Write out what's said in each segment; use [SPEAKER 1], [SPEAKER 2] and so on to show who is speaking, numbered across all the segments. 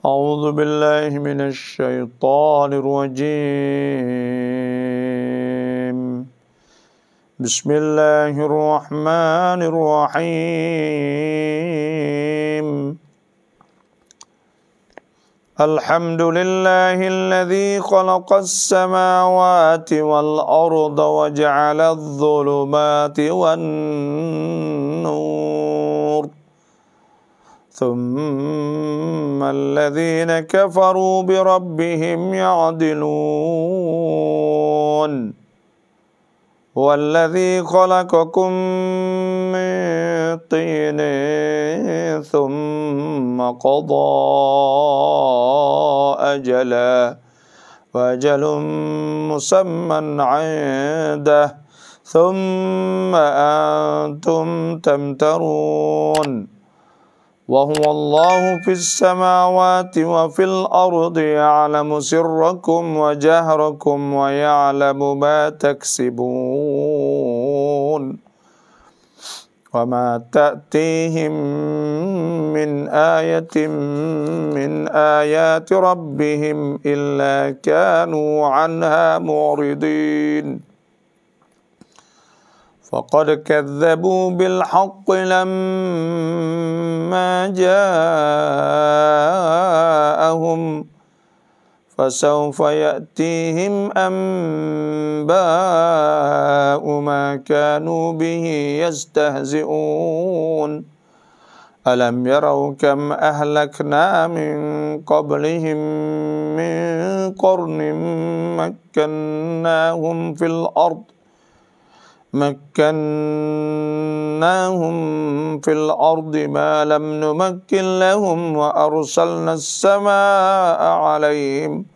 [SPEAKER 1] أعوذ بالله من الشيطان الرجيم بسم الله الرحمن الرحيم الحمد لله الذي خلق السماوات والأرض وجعل الظلمات والنور ثم الذين كفروا بربهم يعدلون والذي خلقكم من طين ثم قضى أجلا وأجل مسمى عنده ثم أنتم تمترون وهو الله في السماوات وفي الأرض يعلم سركم وجهركم ويعلم ما تكسبون وما تأتيهم من آية من آيات ربهم إلا كانوا عنها معرضين فقد كذبوا بالحق لما جاءهم فسوف يأتيهم أنباء ما كانوا به يستهزئون ألم يروا كم أهلكنا من قبلهم من قرن مكناهم في الأرض مكناهم في الأرض ما لم نمكن لهم وأرسلنا السماء عليهم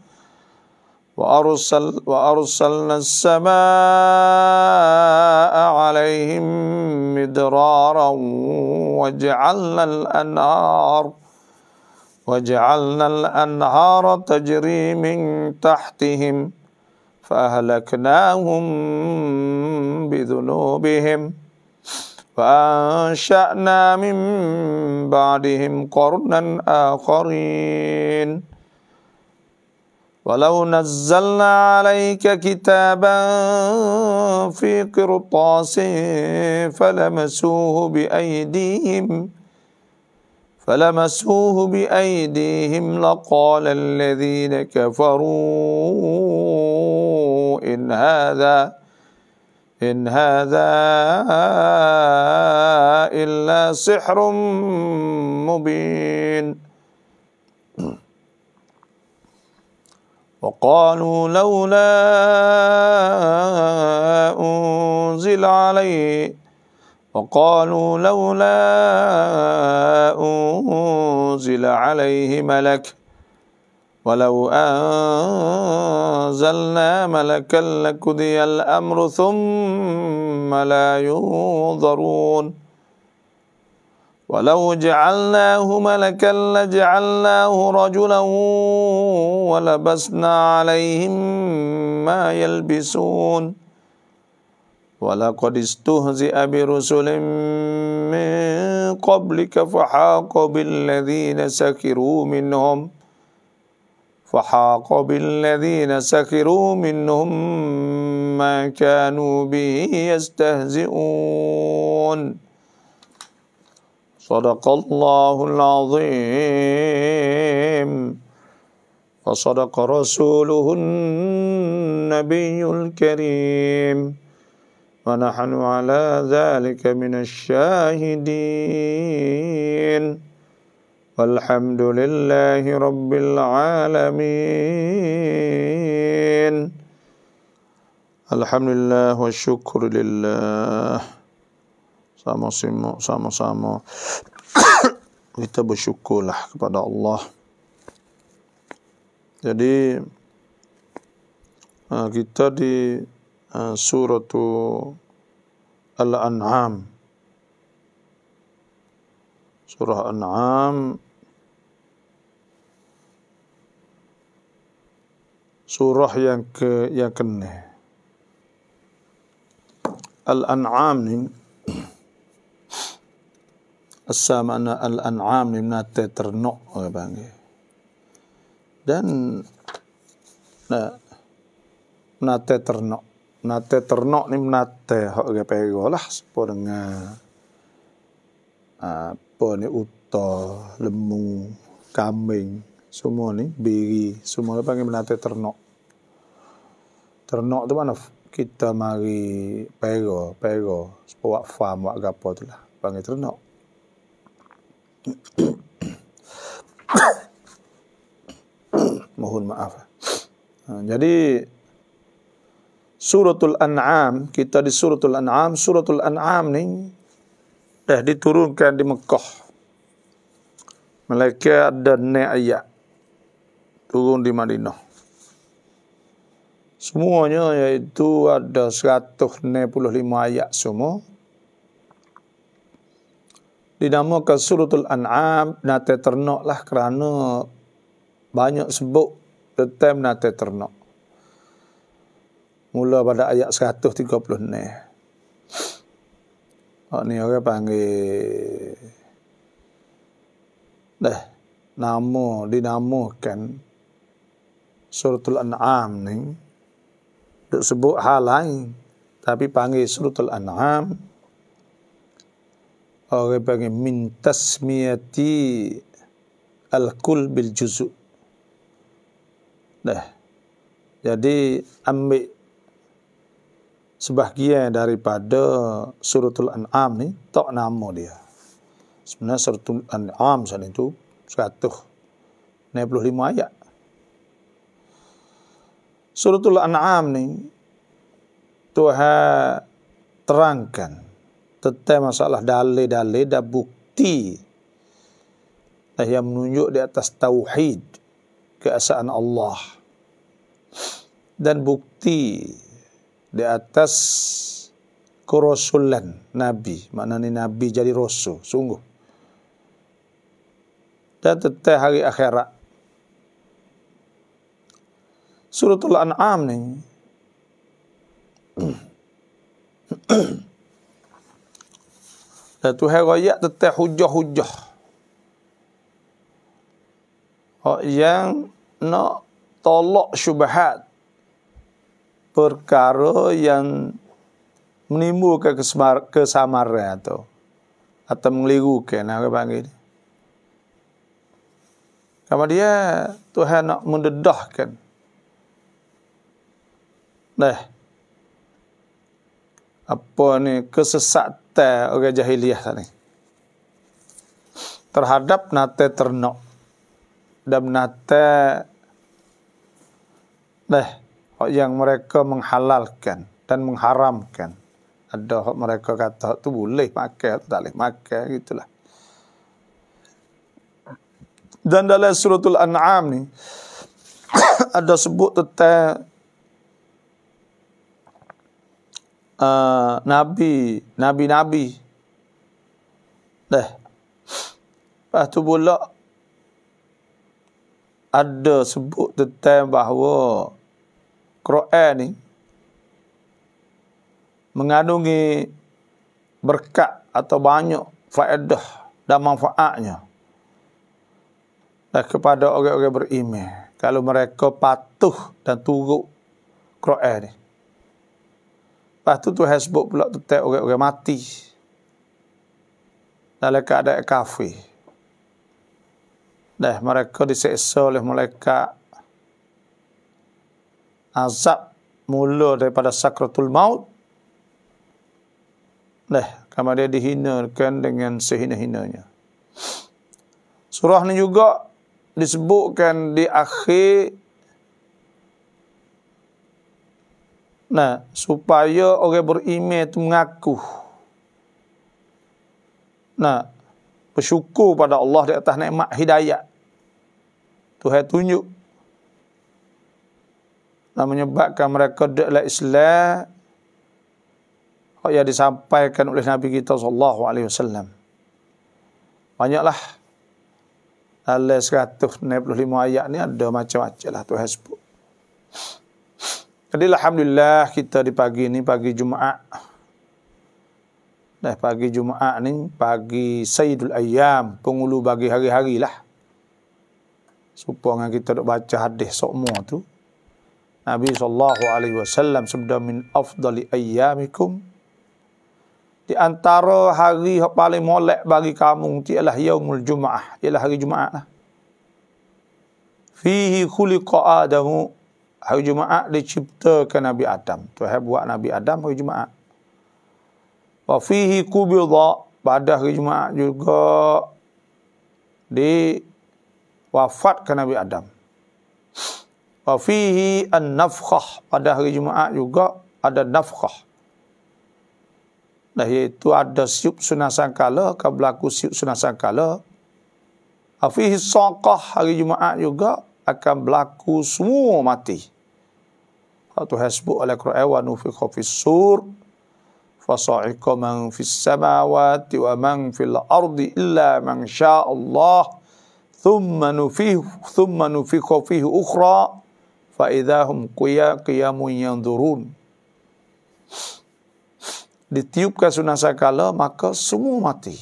[SPEAKER 1] وأرسل وأرسلنا السماء عليهم مدرارا وجعلنا الأنهار وجعلنا الأنهار تجري من تحتهم فأهلكناهم بذنوبهم وأنشأنا من بعدهم قرنا آخرين ولو نزلنا عليك كتابا في قرطاس فلمسوه بأيديهم فلمسوه بأيديهم لقال الذين كفروا إن هذا إن هذا إلا سحر مبين وقالوا لولا أنزل عليه وقالوا لولا أنزل عليه ملك ولو أنزلنا ملكا لكذي الأمر ثم لا ينظرون ولو جعلناه ملكا لجعلناه رجلا ولبسنا عليهم ما يلبسون ولقد استهزئ برسل من قبلك فحاق بالذين سكروا منهم فحاق بالذين سكروا منهم ما كانوا به يستهزئون صدق الله العظيم وصدق رسوله النبي الكريم ونحن على ذلك من الشاهدين والحمد لله رب العالمين الحمد لله والشكر لله sama sama sama sama kita bersyukurlah kepada Allah jadi kita di سوره الانعام سوره الانعام سوره yang ke yang kene الانعام السامعنا الانعام من تترنق بانجي dan nah, nate ternak. Nate ternok ni menate hak ke pego lah sepo dengan ah, apa ni uta, lemu, kambing, semua ni biri, semua ni panggil menate ternok. Ternok tu mana kita mari pego, pego sepo wak farm wak gapo tu lah panggil ternok. Mohon maaf. Ah, jadi Suratul An'am, kita di Suratul An'am, Suratul An'am ni dah eh, diturunkan di Mekah. Mereka ada ne ayat turun di Madinah. Semuanya yaitu ada 165 ayat semua. Dinamakan Suratul An'am, nate ternak lah kerana banyak sebut tentang nate ternok. Mula pada ayat 136. Hak oh, ni orang okay, panggil dah nama dinamakan Suratul An'am ni dok sebut hal lain tapi panggil Suratul An'am orang okay, panggil min tasmiyati al-kul bil juzuk. Dah. Jadi ambil sebahagian daripada suratul an'am ni tak nama dia sebenarnya suratul an'am sana itu 165 ayat suratul an'am ni Tuhan terangkan tentang masalah dalil-dalil dan bukti yang menunjuk di atas tauhid keesaan Allah dan bukti di atas kerosulan Nabi. Maknanya Nabi jadi Rosu, Sungguh. Dan tetap hari akhirat. Surah Al-An'am ni. Dan tu hari ayat tetap hujah-hujah. Yang nak tolak syubahat perkara yang menimbulkan kesamar, kesamaran atau atau mengelirukan apa panggil kalau dia Tuhan nak mendedahkan nah apa ni kesesatan orang jahiliah tadi terhadap nate ternak dan nate nah yang mereka menghalalkan dan mengharamkan. Ada mereka kata tu boleh pakai, tak boleh pakai, gitulah. Dan dalam suratul An'am ni, ada sebut tentang uh, Nabi, Nabi-Nabi. Dah. Lepas tu pula, ada sebut tentang bahawa Quran ni mengandungi berkat atau banyak faedah dan manfaatnya dan kepada orang-orang beriman kalau mereka patuh dan turut Quran ni. Lepas tu Tuhan sebut pula tu tak orang-orang mati dalam keadaan kafir. Dah mereka diseksa oleh mereka azab mula daripada sakratul maut leh kemudian dia dihinakan dengan sehina-hinanya surah ni juga disebutkan di akhir nah supaya orang beriman itu mengaku nah bersyukur pada Allah di atas nikmat hidayah Tuhan tunjuk dan menyebabkan mereka dalam Islam apa yang disampaikan oleh Nabi kita sallallahu alaihi wasallam. Banyaklah dalam 165 ayat ni ada macam-macam lah tu hasbuk. Jadi Alhamdulillah kita di pagi ni, pagi Jumaat. Dah pagi Jumaat ni, pagi Sayyidul Ayyam, pengulu bagi hari-hari lah. Supaya kita duk baca hadis sokmo tu. Nabi sallallahu alaihi wasallam sabda min afdali ayyamikum di antara hari yang paling molek bagi kamu ialah yaumul jumaah ialah hari jumaat lah. fihi khuliqa adamu hari jumaat diciptakan Nabi Adam Tuhan buat Nabi Adam hari jumaat wa fihi kubidha pada hari jumaat juga di wafat ke Nabi Adam Wafihi an-nafkhah. Pada hari Jumaat juga ada nafkhah. Dah itu ada siup sunnah sangkala. Kan berlaku siup sunnah sangkala. Wafihi saqah hari Jumaat juga akan berlaku semua mati. Atau hasbuk ala Qur'an wa nufiqa fi sur. Fasa'iqa man fi samawati wa man fi ardi illa man sya'allah. Allah, nufiqa fihi ukhra. Thumma nufiqa fihi Faidahum idahum kuya kiamu yang turun. Ditiupkan sunnah sakala maka semua mati.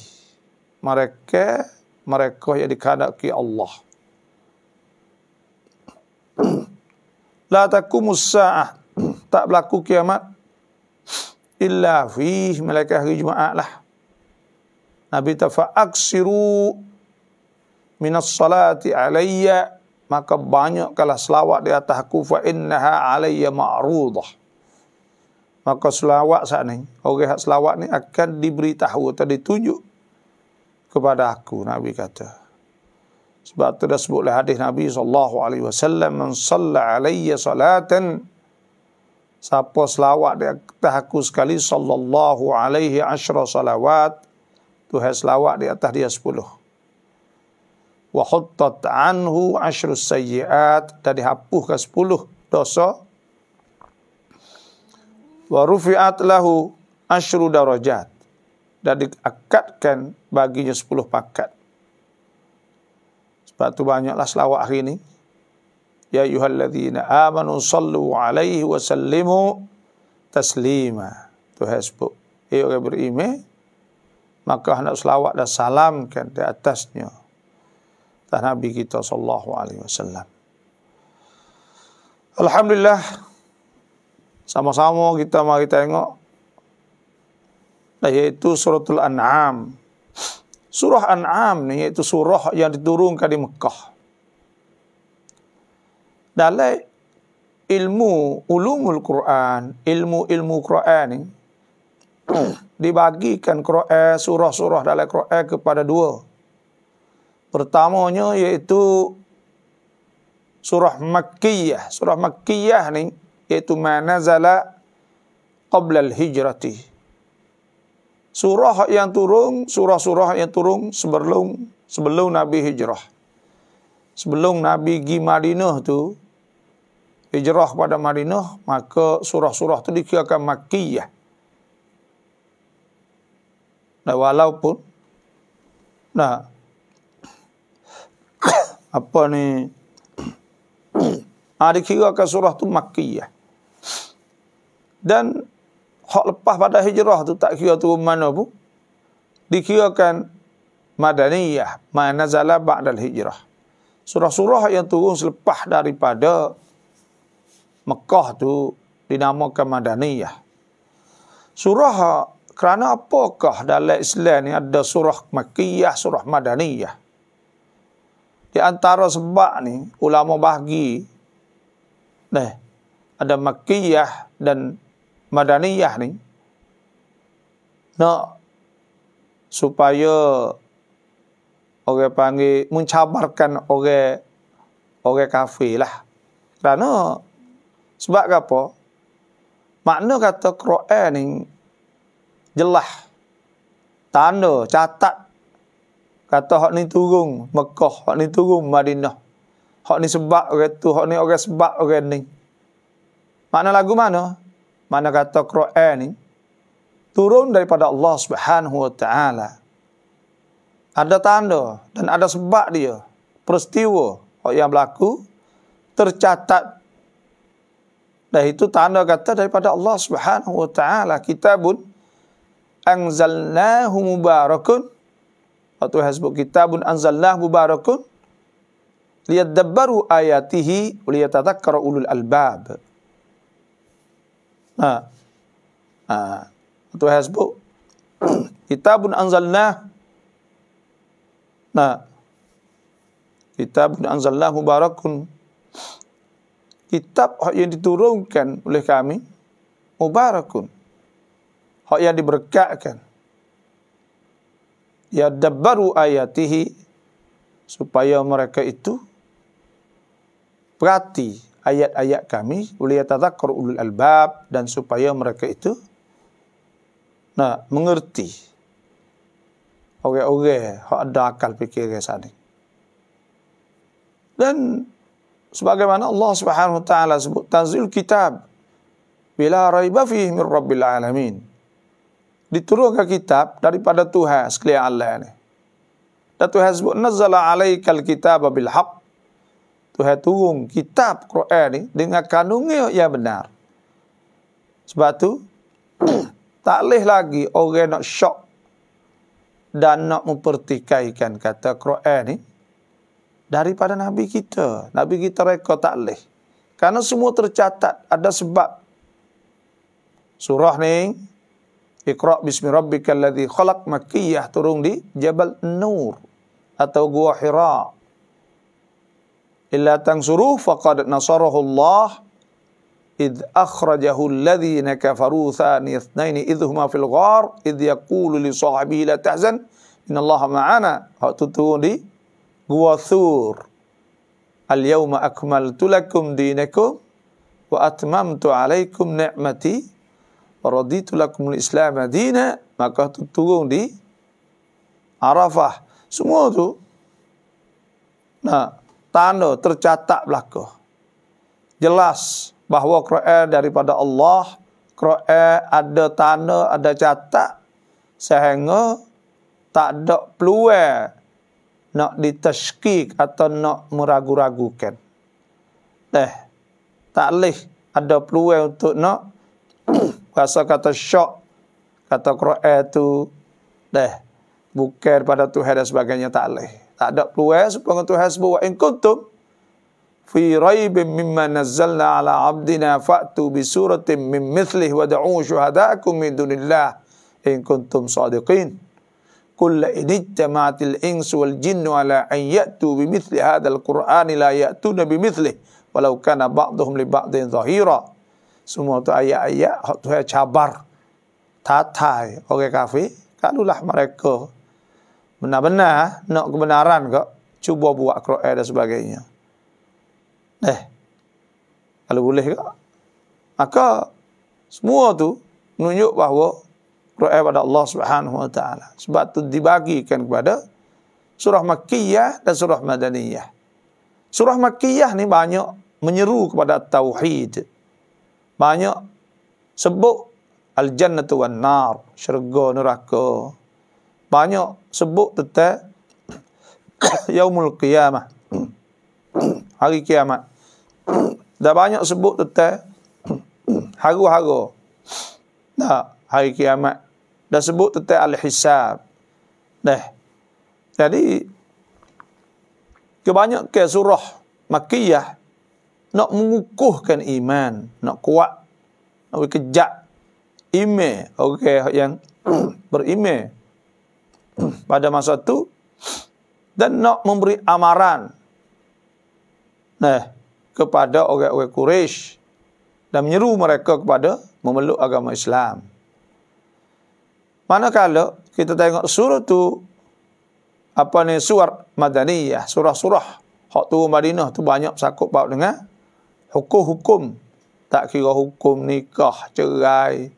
[SPEAKER 1] Mereka mereka yang dikandaki Allah. La takumu sa'ah. Tak berlaku kiamat. Illa fih malaikat hari Jumaat lah. Nabi ta fa aksiru minas salati alayya maka banyak banyaklah selawat di atas aku fa innaha alayya ma'rudah maka selawat saat ni orang hak selawat ni akan diberitahu atau ditunjuk kepada aku nabi kata sebab tu dah sebutlah hadis nabi sallallahu alaihi wasallam man salla alayya salatan siapa selawat di atas aku sekali sallallahu alaihi asyra salawat tu selawat di atas dia sepuluh wahuttat anhu ashrus sayyiat dan dihapuskan sepuluh dosa warufi'at lahu ashru darajat dan diakadkan baginya sepuluh pakat sebab tu banyaklah selawat hari ini ya ayuhalladzina amanu sallu alaihi wa sallimu taslima tu hasbuk ia eh, orang beriman maka hendak selawat dan salamkan di atasnya dan Nabi kita sallallahu alaihi wasallam. Alhamdulillah sama-sama kita mari tengok iaitu suratul an'am. Surah an'am ni iaitu surah yang diturunkan di Mekah. Dalam ilmu ulumul Quran, ilmu-ilmu Quran ni dibagikan Quran surah-surah dalam Quran kepada dua. Pertamanya iaitu surah Makkiyah. Surah Makkiyah ni iaitu manazala qabla al-hijrati. Surah yang turun, surah-surah yang turun sebelum sebelum Nabi hijrah. Sebelum Nabi pergi Madinah tu, hijrah pada Madinah, maka surah-surah tu dikirakan Makkiyah. Nah walaupun, nah, apa ni ha, dikira ke surah tu Makkiyah dan hak lepas pada hijrah tu tak kira tu mana pun dikirakan madaniyah mana zala ba'dal hijrah surah-surah yang turun selepas daripada Mekah tu dinamakan madaniyah surah kerana apakah dalam Islam ni ada surah Makkiyah, surah madaniyah di antara sebab ni ulama bahagi deh ada makkiyah dan madaniyah ni nak supaya orang panggil mencabarkan orang orang kafir lah. Kerana sebab apa? Makna kata Quran ni jelas tanda catat Kata hak ni turun Mekah, hak ni turun Madinah. Hak ni sebab orang tu, hak ni orang sebab orang ni. Mana lagu mana? Mana kata Quran ni? Turun daripada Allah Subhanahu Wa Taala. Ada tanda dan ada sebab dia. Peristiwa yang berlaku tercatat dan itu tanda kata daripada Allah Subhanahu wa taala kitabun anzalnahu mubarakun atau hasbuk kitabun anzallahu mubarakun liyadabbaru ayatihi liyatadakkara ulul albab. Ha. Ha. Atau hasbu kitabun anzallahu Nah. Ha. Kitabun anzallahu mubarakun kitab yang diturunkan oleh kami mubarakun hak yang diberkahkan Ya yadabbaru ayatihi supaya mereka itu perhati ayat-ayat kami uli tadzakkar ulul albab dan supaya mereka itu nak mengerti orang-orang hak ada akal fikir sana dan sebagaimana Allah Subhanahu wa taala sebut tanzil kitab bila raiba fihi min rabbil alamin diturunkan kitab daripada Tuhan sekalian Allah ni. Dan Tuhan sebut, Nazala alaikal kitab bil haq. Tuhan turun kitab Quran ni dengan kanungi yang benar. Sebab tu, tak boleh lagi orang nak syok dan nak mempertikaikan kata Quran ni daripada Nabi kita. Nabi kita rekod tak boleh. Karena semua tercatat ada sebab. Surah ni Iqra bismi rabbikal ladzi khalaq Makkiyah turun di Jabal Nur atau Gua Hira. Illa tangsuruh faqad nasarahu Allah id akhrajahu alladhina kafaru thani ithnaini idhuma fil ghar id yaqulu li sahibihi la tahzan inna Allah ma'ana. waktu turun di Gua Thur. Al-yawma akmaltu lakum dinakum wa atmamtu alaikum ni'mati raditu lakumul islam madina maka tu di Arafah semua tu nah tanda tercatat belaka jelas bahawa Quran daripada Allah Quran ada tanda ada catat sehingga tak ada peluang nak diteskik atau nak meragu-ragukan. Eh, tak leh ada peluang untuk nak Bahasa kata syok kata Quran tu deh bukan pada Tuhan dan sebagainya tak leh tak ada peluang supaya Tuhan sebut wa in kuntum fi raibin mimma nazzalna ala abdina fa'tu bi suratin min wa wad'u shuhada'akum min dunillah in kuntum sadiqin kul in jamaatil ins wal jinn wala an ya'tu bi mithli hadzal qur'ani la ya'tuna bi mithlihi walau kana ba'dhum li ba'din zahira semua tu ayat-ayat hak tu cabar tatai orang kafir kalulah mereka benar-benar nak kebenaran kok cuba buat Quran dan sebagainya eh kalau boleh kok maka semua tu menunjuk bahawa Quran pada Allah Subhanahu wa taala sebab tu dibagikan kepada surah makkiyah dan surah madaniyah surah makkiyah ni banyak menyeru kepada tauhid banyak sebut al jannatu wan nar syurga neraka banyak sebut tentang yaumul qiyamah hari kiamat dah banyak sebut tentang haru-haru dah hari kiamat dah sebut tentang al hisab dah jadi kebanyakan surah makiyah nak mengukuhkan iman, nak kuat, nak kejak ime, okey yang berime pada masa tu dan nak memberi amaran nah eh, kepada orang-orang Quraisy dan menyeru mereka kepada memeluk agama Islam. Manakala kita tengok surah tu apa ni surah Madaniyah, surah-surah hak tu Madinah tu banyak sakup bab dengan hukum-hukum tak kira hukum nikah cerai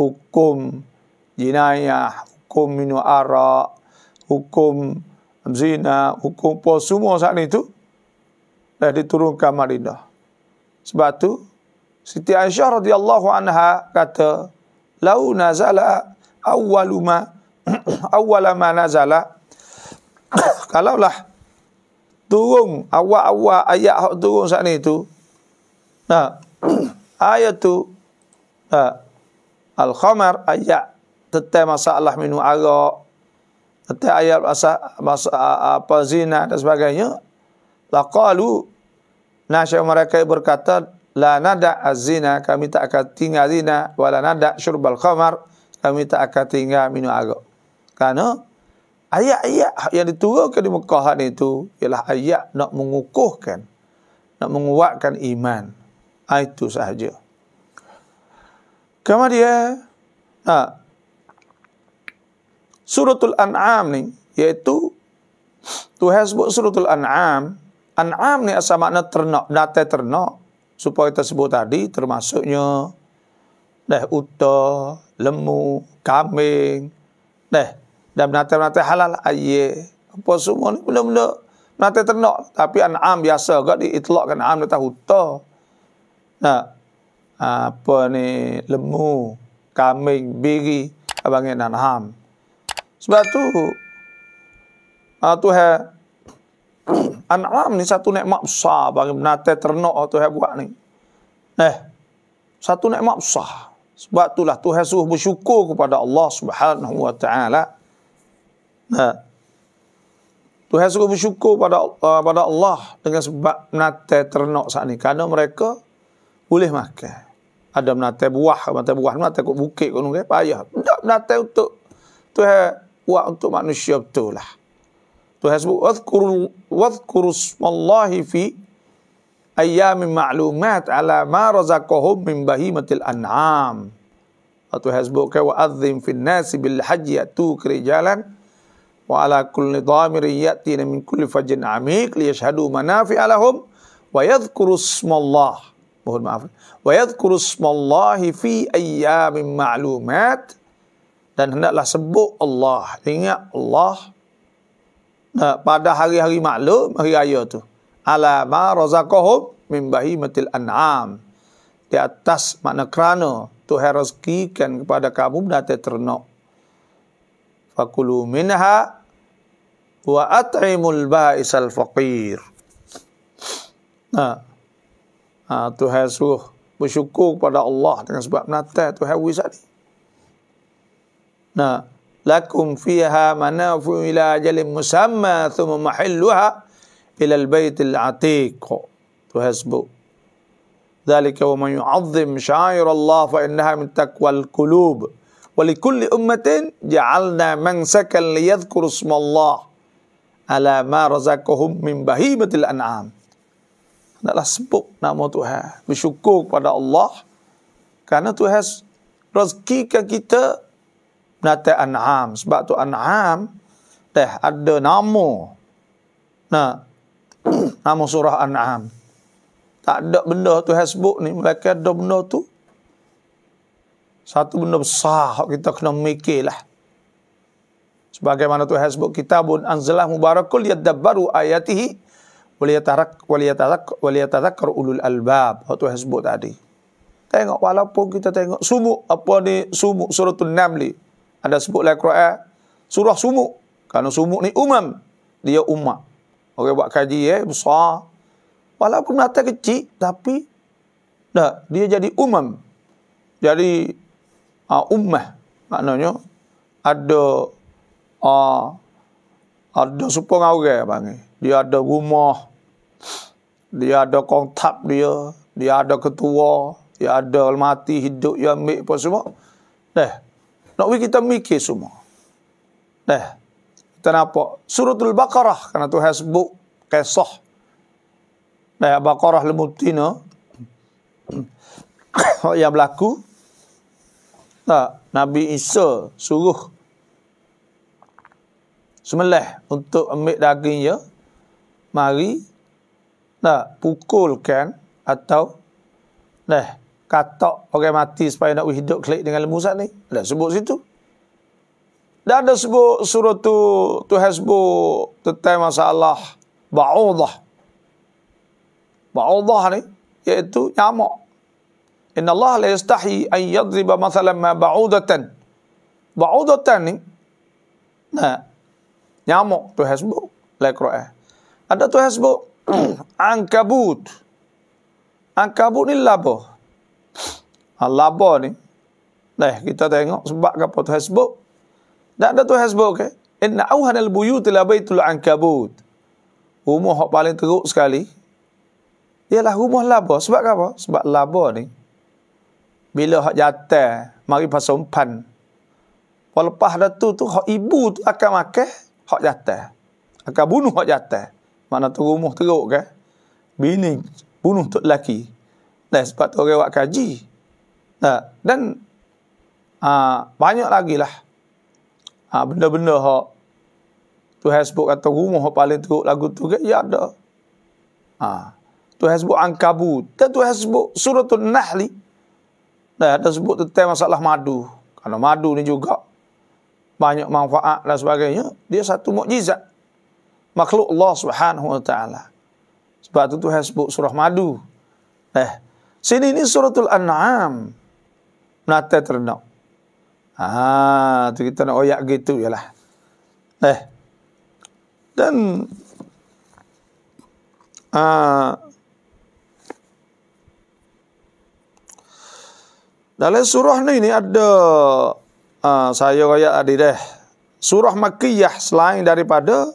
[SPEAKER 1] hukum jinayah hukum minum arak hukum zina hukum apa semua saat ni tu dah diturunkan Madinah sebab tu Siti Aisyah radhiyallahu anha kata lau nazala awwaluma awwalama nazala kalaulah turun awal-awal ayat hak turun saat ni tu Nah, ayat tu nah, al khamar ayat ya, tetap masalah minum arak tetap ayat masa, masa apa zina dan sebagainya laqalu nasya mereka berkata la nada zina kami tak akan tinggal zina wala nada syurbal khamar kami tak akan tinggal minum arak kerana ayat-ayat yang diturunkan di Mekah itu ialah ayat nak mengukuhkan nak menguatkan iman Ah, itu sahaja. Kemudian ha, suratul an'am ni iaitu Tuhan sebut suratul an'am an'am ni asal makna ternak data ternak supaya kita sebut tadi termasuknya dah uta lemu kambing dah dan binatang-binatang halal ayah apa semua ni benda-benda binatang ternak tapi an'am biasa kot diitlokkan an'am datang hutah Nah, apa ni lemu, kambing, biri, abang dan ham. Sebab tu uh, tu ha an'am ni satu nikmat besar bagi menata ternak tu he buat ni. Eh. Satu nikmat besar. Sebab itulah he suruh bersyukur kepada Allah Subhanahu wa taala. Nah. Eh, Tuhan suruh bersyukur pada uh, pada Allah dengan sebab menata ternak saat ni. Kerana mereka boleh makan. Ada menata buah, menata buah, menata kot bukit kot nunggu, eh, payah. Tak menata untuk, tu buat untuk manusia betul lah. Tu hai sebut, wazkuru, wazkuru smallahi fi ayyami ma'lumat ala ma razakohum min bahimatil an'am. Tu hai sebut, kewa azim fin nasi bil haji atu kerijalan. Wa ala kulli dhamirin yatina min kulli fajin amik liyashhadu manafi alahum. Wa yadhkuru smallahi mohon maaf wa yadhkuru smallahi fi ayyamin ma'lumat dan hendaklah sebut Allah ingat Allah eh, pada hari-hari maklum hari raya tu ala ma razaqahum min bahimatil an'am di atas makna kerana Tuhan rezekikan kepada kamu benda ternak fakulu minha wa at'imul ba'is al faqir nah ha. Ha, Tuhan suruh bersyukur kepada Allah dengan sebab natal Tuhan wis tadi. Nah, lakum fiha manafu ila ajalin musamma thumma mahilluha ila al-baitil atiq. Tuhan sebut. ذلك wa man yu'azzim syair Allah fa innaha min taqwal qulub. Wa likulli ummatin ja'alna mansakan liyadhkuru isma Allah ala ma razaqahum min bahimatil Naklah sebut nama Tuhan. Bersyukur kepada Allah. Kerana Tuhan rezekikan kita menata an'am. Sebab tu an'am dah eh, ada nama. Nah, nama surah an'am. Tak ada benda tu yang ni. Mereka ada benda tu. Satu benda besar kita kena mikir lah. Sebagaimana tu yang kita kitabun anzalah mubarakul yadabbaru ayatihi waliyatarak waliyatarak waliyatarakar ulul albab waktu saya sebut tadi tengok walaupun kita tengok sumuk apa ni sumuk suratul namli ada sebut lah Quran surah sumuk kerana sumuk ni umam dia umat orang buat kaji eh besar walaupun nata kecil tapi dah dia jadi umam jadi uh, ummah maknanya ada uh, ada supong orang panggil dia ada rumah, dia ada kontak dia, dia ada ketua, dia ada mati hidup yang ambil apa semua. Dah. Nak pergi kita mikir semua. Dah. Kita nampak. Suratul Baqarah. Kerana tu has book. Kisah. Dah. Baqarah lemutina. yang berlaku. Tak. Nabi Isa suruh. Semelih untuk ambil dagingnya mari nak pukulkan atau nah katak orang mati supaya nak hidup kelik dengan lembu ni. Dah sebut situ. Dah ada sebut surah tu tu hasbu tentang masalah ba'udah. Ba'udah ni iaitu nyamuk. Inna Allah la yastahi an yadhriba mathalan ma ba'udatan. Ba'udatan ni nah nyamuk tu hasbu la like, ada tu hasbu angkabut. Angkabut ni labo. Ah, labo ni. Dah kita tengok sebab kapo tu hasbu. Dan ada tu hasbu ke? Eh? Inna awhanal buyut la baitul angkabut. Rumah hok paling teruk sekali. Ialah rumah labo. Sebab kapo? Sebab labo ni. Bila hok jatah, mari pasumpan. Walepas datu tu, hok ibu tu akan makan, hok jatah. Akan bunuh hak jatah mana tu terumuh teruk kan bini bunuh tu lelaki dan lah, sebab tu orang buat kaji nah, dan aa, ah, banyak lagi lah ah, benda-benda hak tu hasbuk kata rumah hak paling teruk lagu tu ke ya ada ha. tu hasbuk angkabut dan tu hasbuk surah tu nahli dan ada sebut tentang masalah madu karena madu ni juga banyak manfaat dan sebagainya dia satu mukjizat makhluk Allah Subhanahu wa taala. Sebab itu Tuhan sebut surah madu. Eh, sini ini suratul An'am. Menata ternak. Ah, tu kita nak oyak gitu jelah. Eh. Dan ah Dalam surah ni ni ada uh, saya kaya adi deh. Surah makiyah selain daripada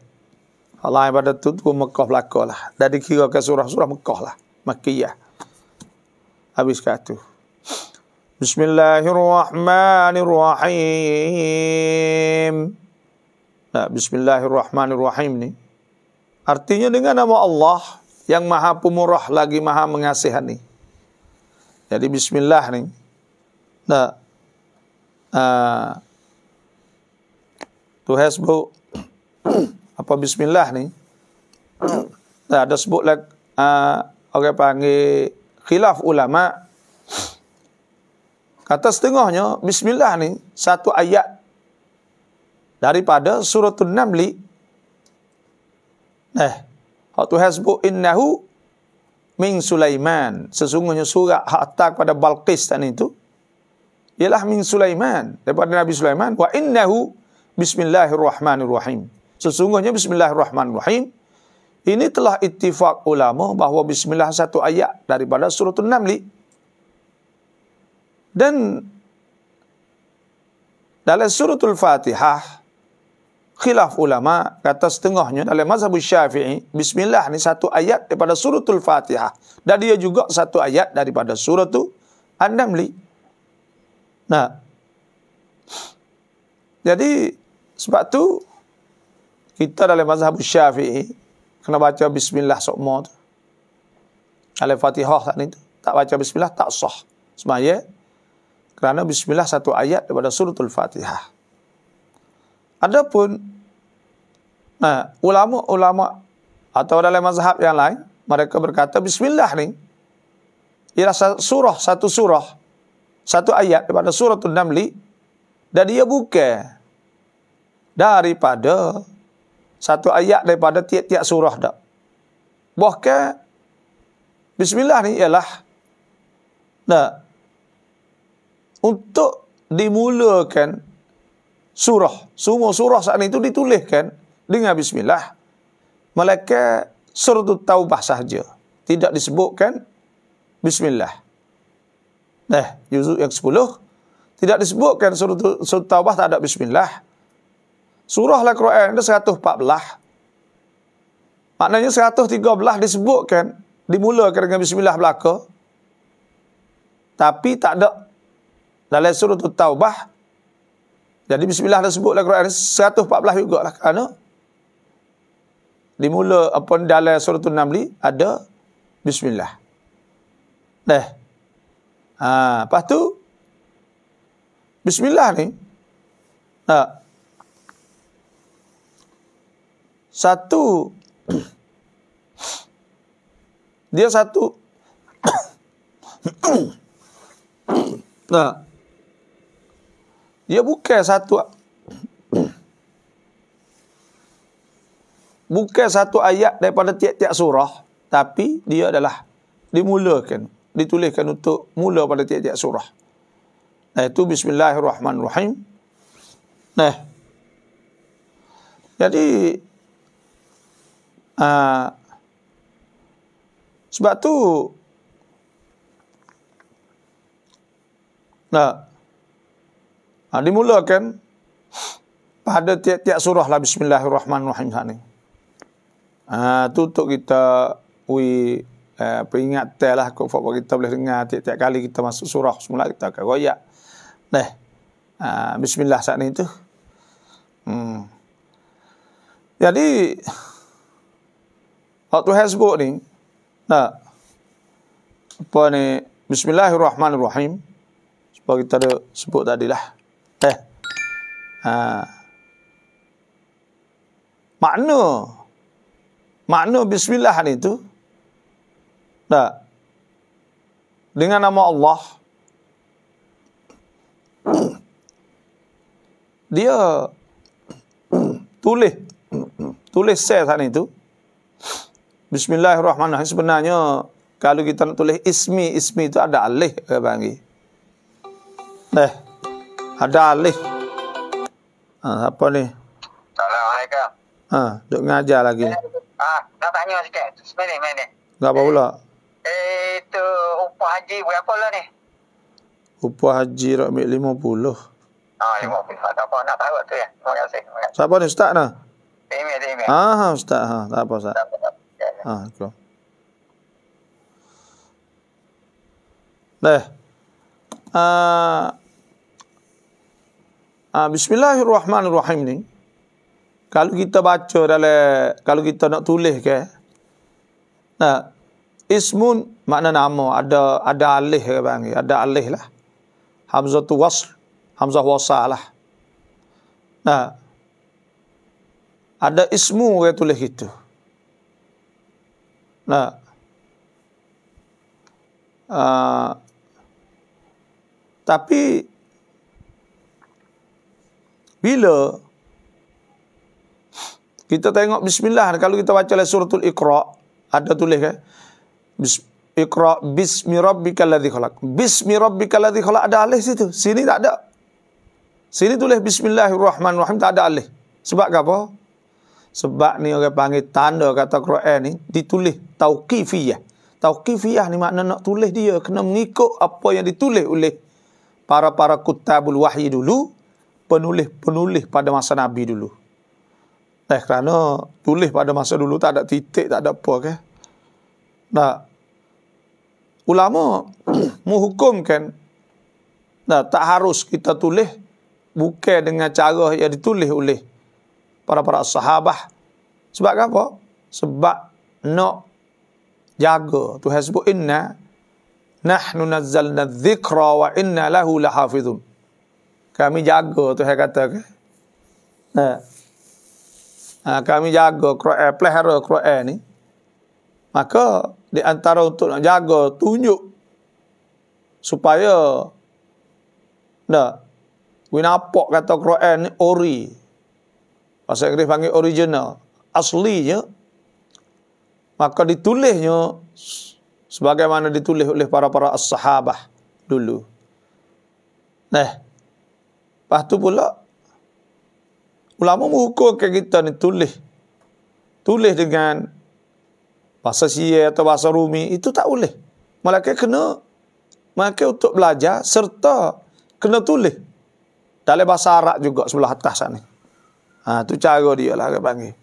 [SPEAKER 1] Allah ibadat tu tu Mekah belaka lah. Dah dikira ke surah-surah Mekah lah. Makiyah. Habis tu, Bismillahirrahmanirrahim. Nah, Bismillahirrahmanirrahim ni. Artinya dengan nama Allah yang maha pemurah lagi maha mengasihani. Jadi Bismillah ni. Nah, uh, tu hasbu apa bismillah ni nah, ada sebut lah uh, orang panggil khilaf ulama kata setengahnya bismillah ni satu ayat daripada surah An-Naml eh hak tu hasbu innahu min Sulaiman sesungguhnya surah hak tak pada Balqis tadi itu ialah min Sulaiman daripada Nabi Sulaiman wa innahu bismillahirrahmanirrahim Sesungguhnya bismillahirrahmanirrahim ini telah ittifak ulama bahawa bismillah satu ayat daripada surah An-Naml. Dan dalam surah Al-Fatihah khilaf ulama kata setengahnya dalam mazhab Syafi'i bismillah ni satu ayat daripada surah Al-Fatihah dan dia juga satu ayat daripada surah tu an Nah. Jadi sebab tu kita dalam mazhab syafi'i, kena baca bismillah semua tu. Dalam fatihah tak ni tu. Tak baca bismillah, tak sah. Semuanya, kerana bismillah satu ayat daripada suratul fatihah. Adapun, nah, ulama-ulama atau dalam mazhab yang lain, mereka berkata bismillah ni, ialah surah, satu surah, satu ayat daripada suratul namli, dan dia buka daripada satu ayat daripada tiap-tiap surah dak. Bahkan bismillah ni ialah Nah, untuk dimulakan surah. Semua surah saat itu dituliskan dengan bismillah. Mereka surah taubah sahaja. Tidak disebutkan bismillah. Nah, juzuk yang 10 tidak disebutkan surah taubah tak ada bismillah. Surah Al-Quran itu 114. Maknanya 113 disebutkan, dimulakan dengan bismillah belaka. Tapi tak ada dalam surah tu taubah. Jadi bismillah dah sebut Al-Quran 114 juga lah kerana dimula apa dalam surah tu namli ada bismillah. Dah. ah ha, lepas tu bismillah ni. Ha, satu dia satu nah dia bukan satu bukan satu ayat daripada tiap-tiap surah tapi dia adalah dimulakan dituliskan untuk mula pada tiap-tiap surah nah itu bismillahirrahmanirrahim nah jadi Ha. Sebab tu Nah. Ha. ha dimulakan pada tiap-tiap surah lah bismillahirrahmanirrahim ni. Ha ah, tutup kita we eh, peringatan lah kau kita boleh dengar tiap-tiap kali kita masuk surah semula kita akan royak. Nah. Ha, bismillah saat ni tu. Hmm. Jadi Waktu Hezbollah ni, nah, apa ni, Bismillahirrahmanirrahim, sebab kita ada sebut tadi lah. Eh, ha. makna, makna Bismillah ni tu, nah, dengan nama Allah, dia tulis, tulis saya sana itu, Bismillahirrahmanirrahim. Sebenarnya kalau kita nak tulis ismi, ismi itu ada alih ke bangi. Eh, ada alih. Ha, apa ni? Assalamualaikum. Ha, duk ngajar lagi. Ah, eh,
[SPEAKER 2] ha, nak tanya sikit. Sini, sini. Enggak apa eh, pula. Eh, itu upah haji berapa lah ni?
[SPEAKER 1] Upah haji rak 50. Ah,
[SPEAKER 2] 50. Tak apa, nak tahu tu ya. Terima kasih.
[SPEAKER 1] Siapa ni ustaz ni?
[SPEAKER 2] Timi, Timi. Ah,
[SPEAKER 1] ustaz. Ha, tak apa ustaz. 있다. Ah, 아, ah, eh. ah, ah Bismillahirrahmanirrahim 아, Kalau kita baca, 갈루기타 kalau kita nak 툴레 ke? Nah, ismun makna nama ada ada alih ke bang ada alih lah hamzah tu wasl hamzah wasal lah nah ada ismu ke tulis itu Nah, tapi bila kita tengok bismillah kalau kita baca la suratul iqra ada tulis kan bis iqra bismi rabbikal ladzi khalaq bismi rabbikal ladzi khalaq ada alif situ sini tak ada sini tulis bismillahirrahmanirrahim tak ada alif sebab apa sebab ni orang panggil tanda kata Quran ni ditulis tauqifiyah. Tauqifiyah ni makna nak tulis dia kena mengikut apa yang ditulis oleh para-para kutabul wahyi dulu, penulis-penulis pada masa Nabi dulu. Eh kerana tulis pada masa dulu tak ada titik, tak ada apa ke. Nah, ulama menghukumkan nah, tak harus kita tulis bukan dengan cara yang ditulis oleh para-para sahabah. Sebab apa? Sebab nak jaga. tu sebut inna nahnu nazzalna dzikra wa inna lahu lahafizun. Kami jaga Tuhan kata ke? Ha. ha. kami jaga Quran, pelihara Quran ni. Maka di antara untuk nak jaga tunjuk supaya dah winapok kata Quran ni ori Bahasa Inggeris panggil original, aslinya. Maka ditulisnya sebagaimana ditulis oleh para-para as-sahabah dulu. Nah, lepas tu pula, ulama menghukumkan kita ni tulis. Tulis dengan bahasa Syia atau bahasa Rumi, itu tak boleh. Malaikat kena, maka untuk belajar serta kena tulis. Dalam bahasa Arab juga sebelah atas sana. Ha, tu cara dia lah orang panggil.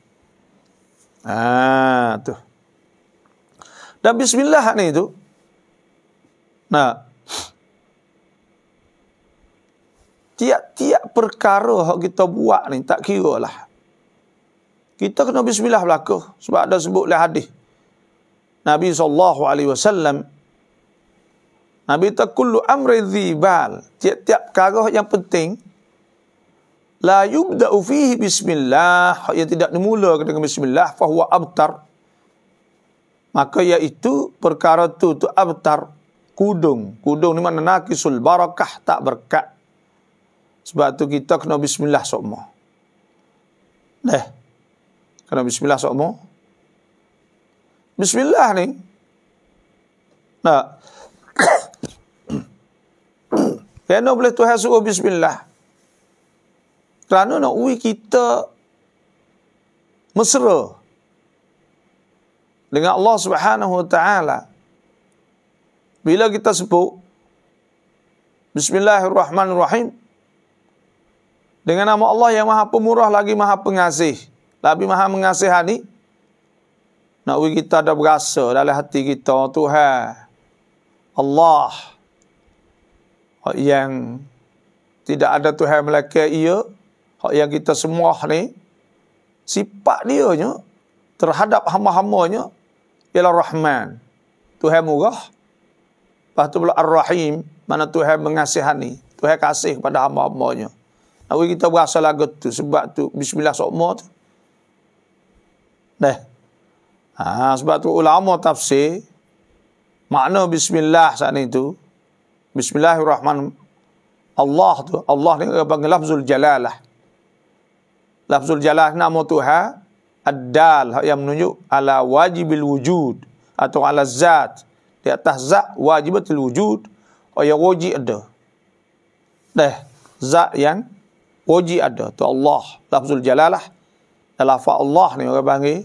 [SPEAKER 1] Ha, tu. Dan bismillah ni tu. Nah. Tiap-tiap perkara yang kita buat ni tak kira lah. Kita kena bismillah berlaku. Sebab ada sebut oleh hadis. Nabi SAW. Nabi tak kullu Tiap-tiap perkara yang penting la yubda'u fihi bismillah ia tidak dimula dengan bismillah fahuwa abtar maka yaitu perkara tu tu abtar kudung kudung ni mana nakisul barakah tak berkat sebab tu kita kena bismillah semua leh kena bismillah semua bismillah ni Nah kena boleh tuhan suruh bismillah kerana nak ui kita mesra dengan Allah Subhanahu Wa Taala. Bila kita sebut Bismillahirrahmanirrahim dengan nama Allah yang Maha Pemurah lagi Maha Pengasih, lagi Maha Mengasihani, nak ui kita ada berasa dalam hati kita Tuhan Allah yang tidak ada Tuhan melainkan ia hak yang kita semua ni sifat dia nya terhadap hamba-hambanya ialah Rahman. Tuhan murah. Lepas tu pula Ar-Rahim, mana Tuhan mengasihani. Tuhan kasih kepada hamba-hambanya. Nak kita berasa lagu tu sebab tu bismillah sokmo tu. deh Ha, sebab tu ulama tafsir makna bismillah saat ni tu Bismillahirrahmanirrahim Allah tu Allah ni panggil lafzul jalalah lafzul jalal nama Tuhan ad yang menunjuk ala wajibil wujud atau ala zat di atas zat wajibatul wujud oh, yang wajib ada deh zat yang wajib ada tu Allah lafzul jalalah lah. lafaz Allah ni orang panggil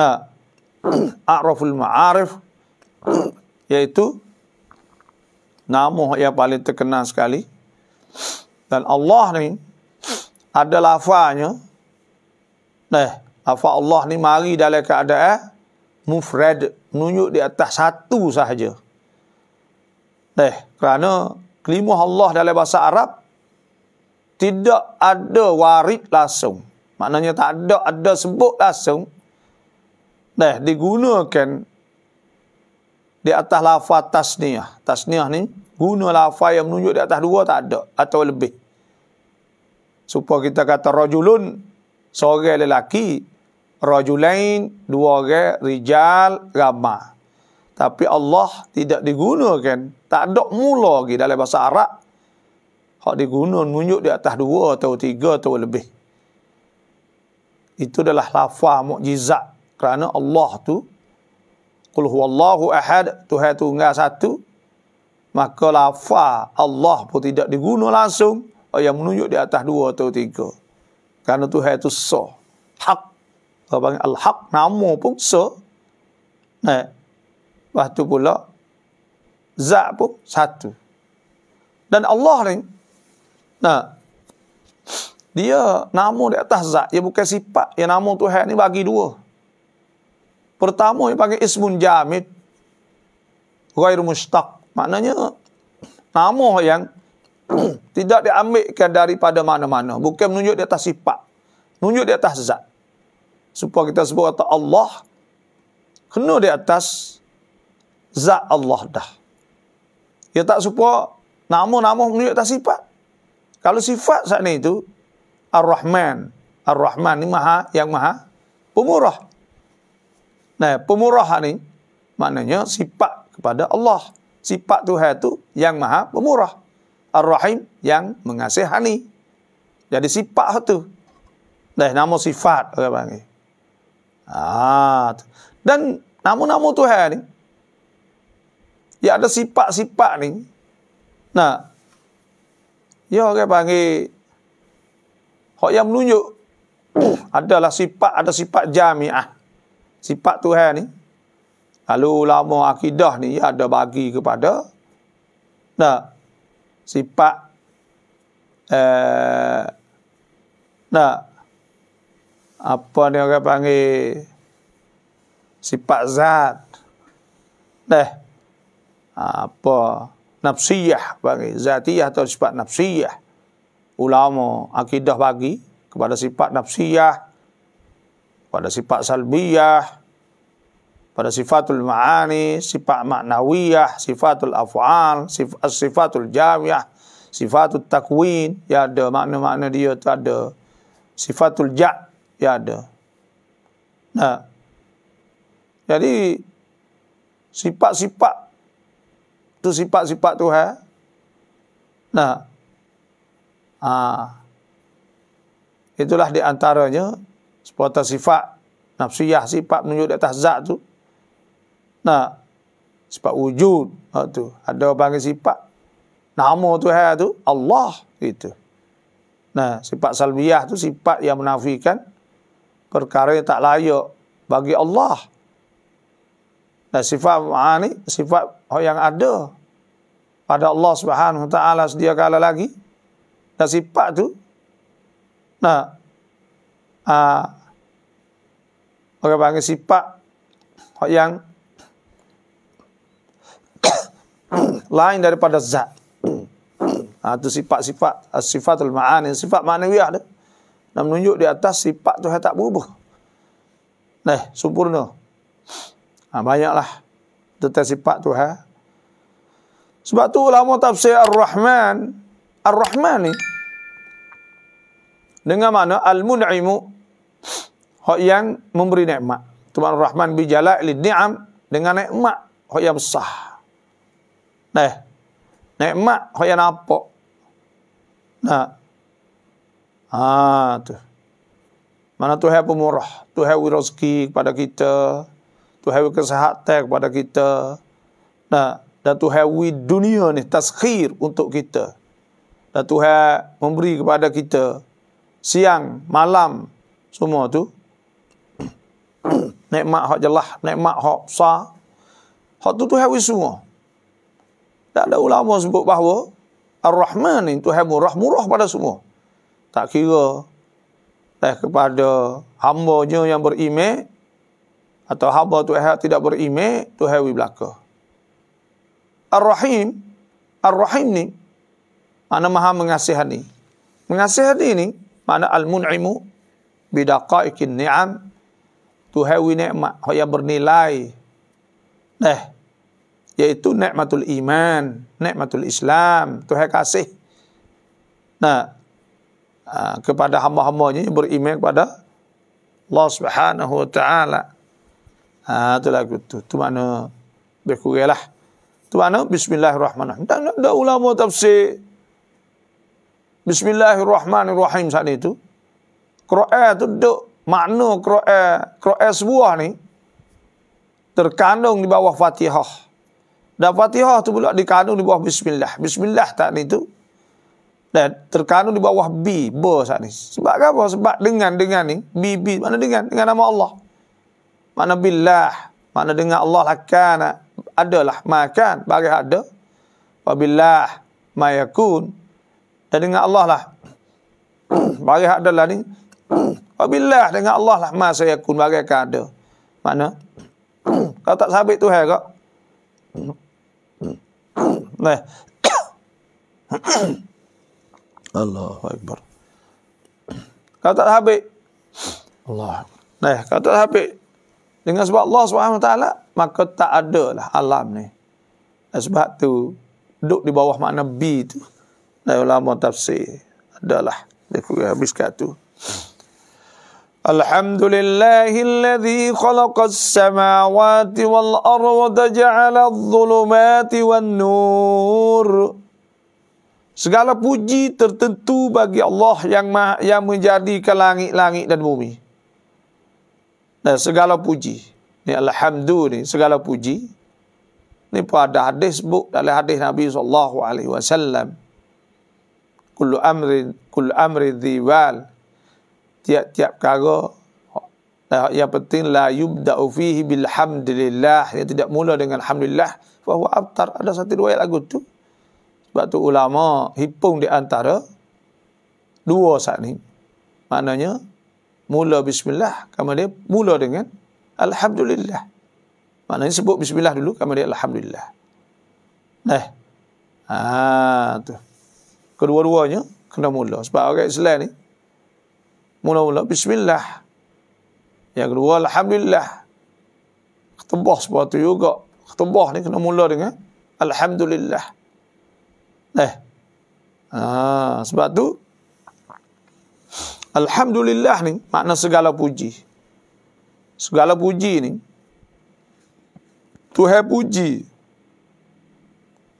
[SPEAKER 1] ha a'raful ma'arif iaitu nama yang paling terkenal sekali dan Allah ni ada lafanya. eh lafaz Allah ni mari dalam keadaan mufrad menunjuk di atas satu sahaja eh kerana kelimah Allah dalam bahasa Arab tidak ada warid langsung maknanya tak ada ada sebut langsung eh digunakan di atas lafaz tasniah tasniah ni guna lafaz yang menunjuk di atas dua tak ada atau lebih Supaya kita kata rajulun seorang lelaki, rajulain dua orang rijal gama. Tapi Allah tidak digunakan, tak ada mula lagi dalam bahasa Arab. Hak digunakan munyuk di atas dua atau tiga atau lebih. Itu adalah lafaz mukjizat kerana Allah tu Qul huwallahu ahad Tuhan tunggal satu maka lafaz Allah pun tidak digunakan langsung Oh, yang menunjuk di atas dua atau tiga. karena tu itu so. Hak. Kau panggil al-haq namu pun so. Eh. Lepas tu pula. Zat pun satu. Dan Allah ni. Nah. Dia namu di atas zat. Dia bukan sifat. Yang nama Tuhan ni bagi dua. Pertama dia panggil ismun jamid. Ghair mustaq. Maknanya. Nama yang. tidak diambilkan daripada mana-mana. Bukan menunjuk di atas sifat. Menunjuk di atas zat. Supaya kita sebut kata Allah. Kena di atas zat Allah dah. Ya tak supaya nama-nama menunjuk di atas sifat. Kalau sifat saat ini itu. Ar-Rahman. Ar-Rahman ini maha, yang maha. Pemurah. Nah, pemurah ini maknanya sifat kepada Allah. Sifat Tuhan itu yang maha pemurah. Ar-Rahim yang mengasihani. Jadi sifat itu. Dah nama sifat orang panggil. Ah, dan nama-nama Tuhan ni dia ada sifat-sifat ni. Nah. Ya orang panggil hak yang menunjuk adalah sifat ada sifat jami'ah. Sifat Tuhan ni. Kalau ulama akidah ni ada bagi kepada nah sifat eh nah apa ni orang panggil sifat zat deh apa nafsiyah bagi zatiyah atau sifat nafsiyah ulama akidah bagi kepada sifat nafsiyah pada sifat salbiyah pada sifatul ma'ani, sifat maknawiyah, sifatul af'al, sifatul jawiyah, sifatul takwin, ya ada makna-makna dia tu ada. Sifatul ja' ya ada. Nah. Ha. Jadi sifat-sifat tu sifat-sifat tu ha. Nah. Ha. Itulah di antaranya sifat sifat nafsiyah sifat menunjuk di atas zat tu. Nah, sifat wujud hak tu ada panggil sifat nama tu Tuhan tu Allah itu nah sifat salbiah tu sifat yang menafikan perkara yang tak layak bagi Allah nah sifat ani ha, sifat yang ada pada Allah Subhanahu taala sedia kala lagi nah sifat tu nah ah uh, orang panggil sifat yang lain daripada zat. Itu ha, sifat-sifat ha, sifatul ma'ani, sifat ma'naviyah dia. Dan menunjuk di atas sifat tu tak berubah. Nah, sempurna. Ha, banyaklah tentang sifat tu. Ha. Sebab tu ulama tafsir Ar-Rahman, Ar-Rahman ni, dengan mana Al-Mun'imu, Hak yang memberi nikmat. Tuhan Rahman bijala li ni'am dengan nikmat hak yang sah. Nah. Nikmat hok yang nampak. Nah. ah tu. Mana Tuhan pemurah, Tuhan beri rezeki kepada kita, tu beri kesihatan kepada kita. Nah, dan tu beri dunia ni taskhir untuk kita. Dan tu Tuhan memberi kepada kita siang, malam semua tu. nikmat hak jelah, nikmat hak besar. Hak tu tu beri semua. Tak ada ulama sebut bahawa Ar-Rahman itu Tuhan murah, murah pada semua. Tak kira eh, kepada hamba hambanya yang berime atau hamba tu Tuhan tidak berime Tuhan wi belaka. Ar-Rahim, Ar-Rahim ni mana maha mengasihani. Mengasihani ni mana al-mun'imu bidaqaikin ni'am Tuhan wi nikmat yang bernilai. Eh, yaitu nikmatul iman, nikmatul Islam, Tuhan kasih. Nah, ha, kepada hamba-hambanya yang beriman kepada Allah Subhanahu wa taala. Ha tu lah tu. Tu makna berkurilah. Tu makna bismillahirrahmanirrahim. Tak ada ulama tafsir bismillahirrahmanirrahim saat itu. Quran tu duk makna Quran, Quran sebuah ni terkandung di bawah Fatihah. Dan Fatihah tu pula dikanun di bawah bismillah. Bismillah tak ni tu. Dan terkanun di bawah B, B saat ni. Sebab apa? Sebab dengan dengan ni, B B mana dengan dengan nama Allah. Mana billah, mana dengan Allah lakan adalah makan bagi ada. Wa billah mayakun dan dengan Allah lah. bagi lah ni. Wa dengan Allah lah ma sayakun bagi ada. Mana? kau tak sabit tu hai kak. Nej. Allah Akbar. Kata Habib. Allah. Nah, kata Habib. Dengan sebab Allah SWT, maka tak ada lah alam ni. Sebab tu, duduk di bawah makna B tu. Dari ulama tafsir. Adalah. Dia kurang habis kat tu. Hmm. الحمد لله الذي خلق السماوات والأرض جعل الظلمات والنور Segala puji tertentu bagi Allah yang ma- yang menjadikan langit-langit dan bumi. Nah, segala puji. Ini alhamdulillah ni, segala puji. Ini pada hadis buk dari hadis Nabi sallallahu alaihi wasallam. Kullu amrin kullu amri dziwal. Amri tiap-tiap perkara uh, yang penting la yubda'u fihi hamdulillah yang tidak mula dengan alhamdulillah bahawa abtar ada satu dua lagu tu sebab tu ulama hipung di antara dua saat ni maknanya mula bismillah kemudian mula dengan alhamdulillah maknanya sebut bismillah dulu kemudian alhamdulillah nah eh, ha tu kedua-duanya kena mula sebab orang Islam ni mula-mula bismillah. Yang kedua alhamdulillah. Ketebah tu juga. Ketebah ni kena mula dengan alhamdulillah. Eh. Ha, sebab tu alhamdulillah ni makna segala puji. Segala puji ni Tuhan puji.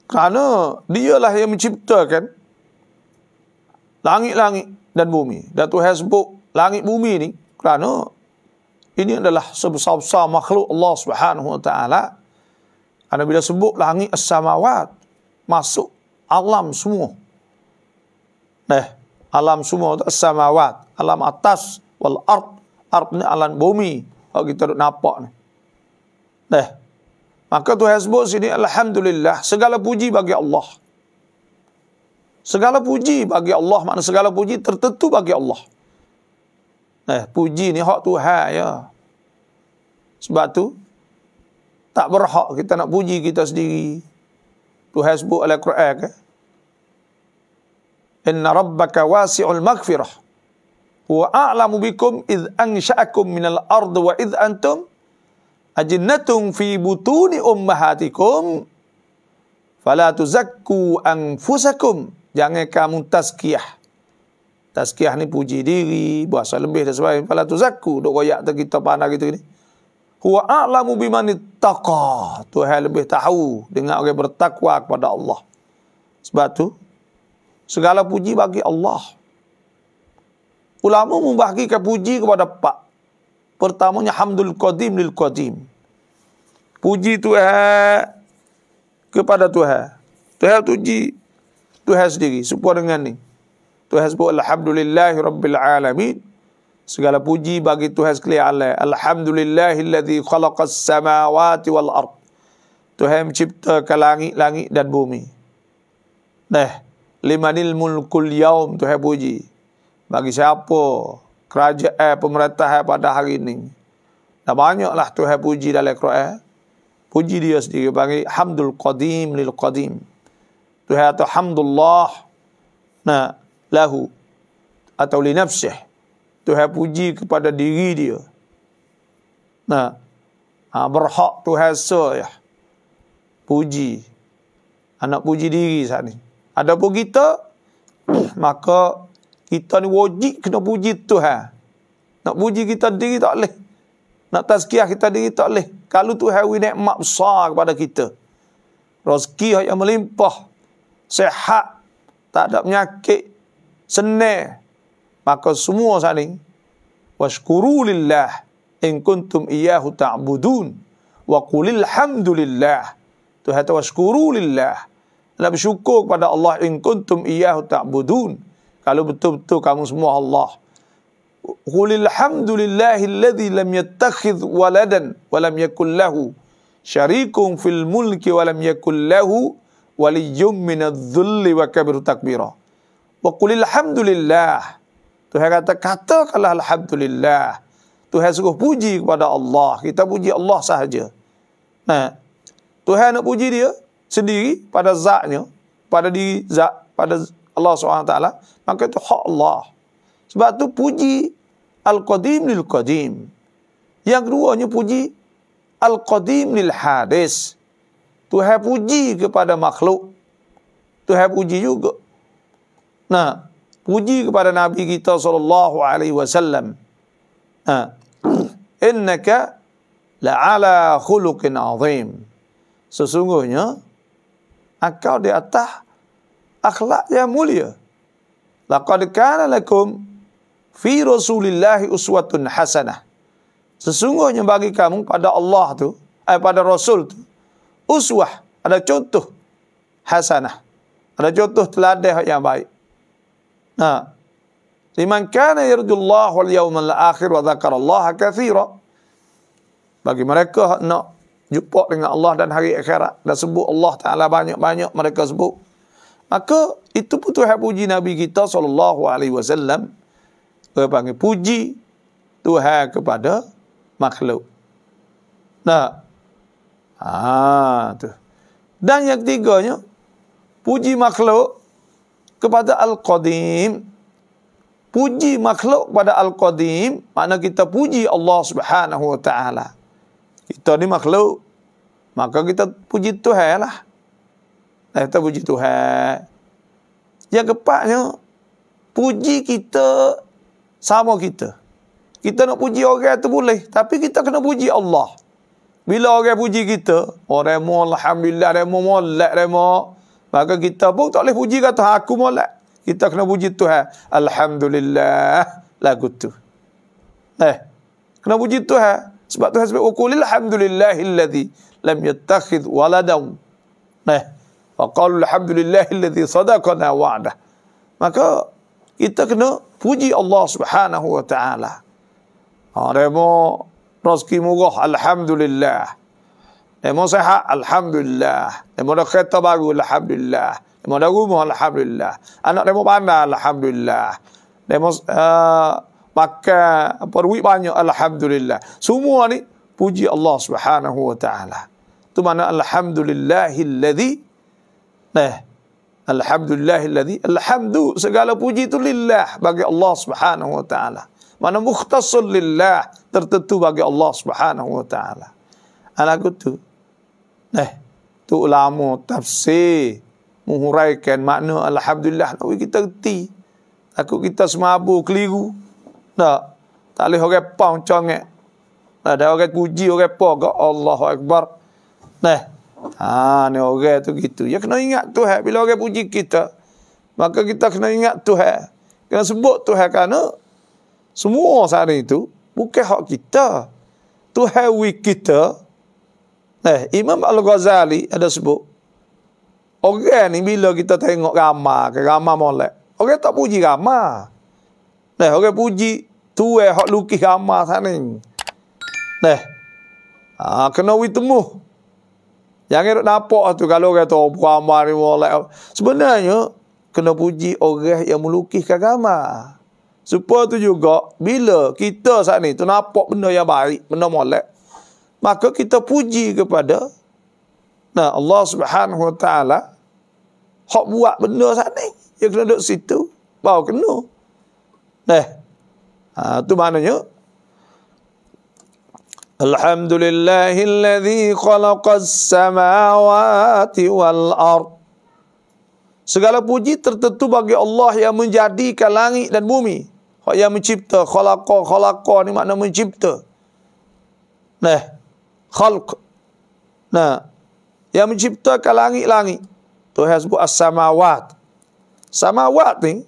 [SPEAKER 1] Kerana dialah yang menciptakan langit-langit dan bumi. Dan Tuhan sebut langit bumi ni kerana ini adalah sebesar-besar makhluk Allah Subhanahu Wa Taala. Ada bila sebut langit as-samawat masuk alam semua. Nah, eh, alam semua as-samawat, alam atas wal ard, ard ni alam bumi. Kalau oh, kita duk nampak ni. Nah. Eh, maka tu sebut sini alhamdulillah segala puji bagi Allah. Segala puji bagi Allah, makna segala puji tertentu bagi Allah. Eh, puji ni hak Tuhan ya. Sebab tu tak berhak kita nak puji kita sendiri. Tuhan sebut dalam Quran ke? Inna rabbaka wasi'ul maghfirah. Wa a'lamu bikum id ansha'akum al ard wa id antum ajinnatun fi butuni ummahatikum fala tuzakku anfusakum. Jangan kamu tazkiyah. Tazkiyah ni puji diri, bahasa lebih dan sebagainya. Fala tu zakku, duk royak tu kita panah gitu ni. Huwa a'lamu bimani taqa. Tuhan lebih tahu dengan orang bertakwa kepada Allah. Sebab tu, segala puji bagi Allah. Ulama membahagikan puji kepada Pak. Pertamanya, Hamdul Qadim lil Qadim. Puji Tuhan kepada Tuhan. Tuhan tuji Tuhan sendiri. Supaya dengan ni. Tuhan sebut alhamdulillahi rabbil alamin. Segala puji bagi Tuhan sekalian Allah. Alhamdulillahi allazi khalaqas samawati wal ard. Tuhan mencipta ke langit-langit dan bumi. Nah, limanil mulkul yaum Tuhan puji. Bagi siapa kerajaan eh, pemerintahan pada hari ini. Dah banyaklah Tuhan puji dalam Al-Quran. Puji dia sendiri bagi hamdul qadim lil qadim. Tuhan atau hamdulillah. Nah, lahu atau li nafsih Tuhan puji kepada diri dia nah ha, berhak Tuhan so ya puji anak ha, puji diri saat ni ada pun kita maka kita ni wajib kena puji Tuhan nak puji kita diri tak boleh nak tazkiah kita diri tak boleh kalau Tuhan wi nikmat besar kepada kita rezeki yang melimpah sehat tak ada penyakit senang maka semua saling washkuru lillah in kuntum iyyahu ta'budun wa qulil hamdulillah tu hata washkuru lillah la bersyukur kepada Allah in kuntum iyyahu ta'budun kalau betul-betul kamu semua Allah qulil hamdulillahilladzi lam yattakhidh waladan wa lam yakul lahu syarikum fil mulki wa lam yakul lahu waliyyum min adh-dhulli wa kabiru takbirah Wa qulil hamdulillah. Tuhan kata kata katakanlah alhamdulillah. Tuhan suruh puji kepada Allah. Kita puji Allah sahaja. Nah. Tuhan nak puji dia sendiri pada zatnya, pada diri zat, pada Allah SWT. Maka itu hak Allah. Sebab tu puji Al-Qadim lil-Qadim. Yang keduanya puji Al-Qadim lil-Hadis. Tuhan puji kepada makhluk. Tuhan puji juga Nah, puji kepada Nabi kita sallallahu alaihi wasallam. Nah, innaka la'ala khuluqin azim. Sesungguhnya engkau di atas akhlak yang mulia. Laqad kana lakum fi Rasulillah uswatun hasanah. Sesungguhnya bagi kamu pada Allah tu, eh, pada Rasul tu, uswah, ada contoh hasanah. Ada contoh teladah yang baik. Nah, ha. liman kana yarjullahu wal yawmal akhir wa dzakara Allah katsira. Bagi mereka nak jumpa dengan Allah dan hari akhirat dan sebut Allah Taala banyak-banyak mereka sebut. Maka itu pun Tuhan puji Nabi kita sallallahu alaihi wasallam. Dia panggil puji Tuhan kepada makhluk. Nah. Ah, tu. Dan yang ketiganya puji makhluk kepada Al-Qadim. Puji makhluk kepada Al-Qadim. Makna kita puji Allah subhanahu wa ta'ala. Kita ni makhluk. Maka kita puji Tuhan lah. Kita puji Tuhan. Yang keempatnya. Puji kita sama kita. Kita nak puji orang itu boleh. Tapi kita kena puji Allah. Bila orang puji kita. Orang oh, mu Alhamdulillah. Orang mu Malak. Orang Maka lah, kita pun tak boleh puji kata ha, aku molek. Kita kena puji Tuhan. Alhamdulillah. Lagu tu. Eh. Kena puji Tuhan. Sebab Tuhan sebab ukulil alhamdulillahilladzi lam yattakhid waladam. Eh. Faqalu alhamdulillahilladzi sadaqana wa'ada. Maka kita kena puji Allah subhanahu wa ta'ala. Haremo rezeki murah. Alhamdulillah. Alhamdulillah. Demo sehat, Alhamdulillah. Demo ada kereta baru, Alhamdulillah. Demo ada rumah, Alhamdulillah. Anak demo pandai, Alhamdulillah. Demo uh, pakai perwik banyak, Alhamdulillah. Semua ni puji Allah subhanahu wa ta'ala. Itu mana Alhamdulillahilladzi. Nah. Alhamdulillahilladzi. Alhamdu segala puji itu lillah bagi Allah subhanahu wa ta'ala. Mana mukhtasul lillah tertentu bagi Allah subhanahu wa ta'ala lagu tu. Eh, tu ulama tafsir menguraikan makna alhamdulillah tapi kita reti. Takut kita semabu keliru. Tak. Tak boleh orang pang congek. Nah, ada orang puji orang apa ke Allahu akbar. Nah. Ha, ni orang tu gitu. Ya kena ingat Tuhan bila orang puji kita. Maka kita kena ingat Tuhan. Kena sebut Tuhan kerana semua sehari itu bukan hak kita. Tuhan we kita. Eh, Imam Al-Ghazali ada sebut. Orang ni bila kita tengok ramah, ke ramah molek. Orang tak puji ramah. Eh, nah, orang puji tu eh hok lukis ramah sana. Nah. Ah, kena we temu. Yang nak nampak tu kalau orang tu ramah ni molek. Sebenarnya kena puji orang yang melukis ke ramah. Supaya tu juga bila kita saat ni tu nampak benda yang baik, benda molek maka kita puji kepada nah Allah Subhanahu Wa Taala hak buat benda sana dia kena duduk situ bau kena nah ha, tu maknanya الحمد لله الذي خلق السماوات والأرض Segala puji tertentu bagi Allah yang menjadikan langit dan bumi. Yang mencipta. Khalaqa, khalaqa ni makna mencipta. Nah khalq. Nah, yang menciptakan langit-langit. Tu has bu as-samawat. Samawat ni,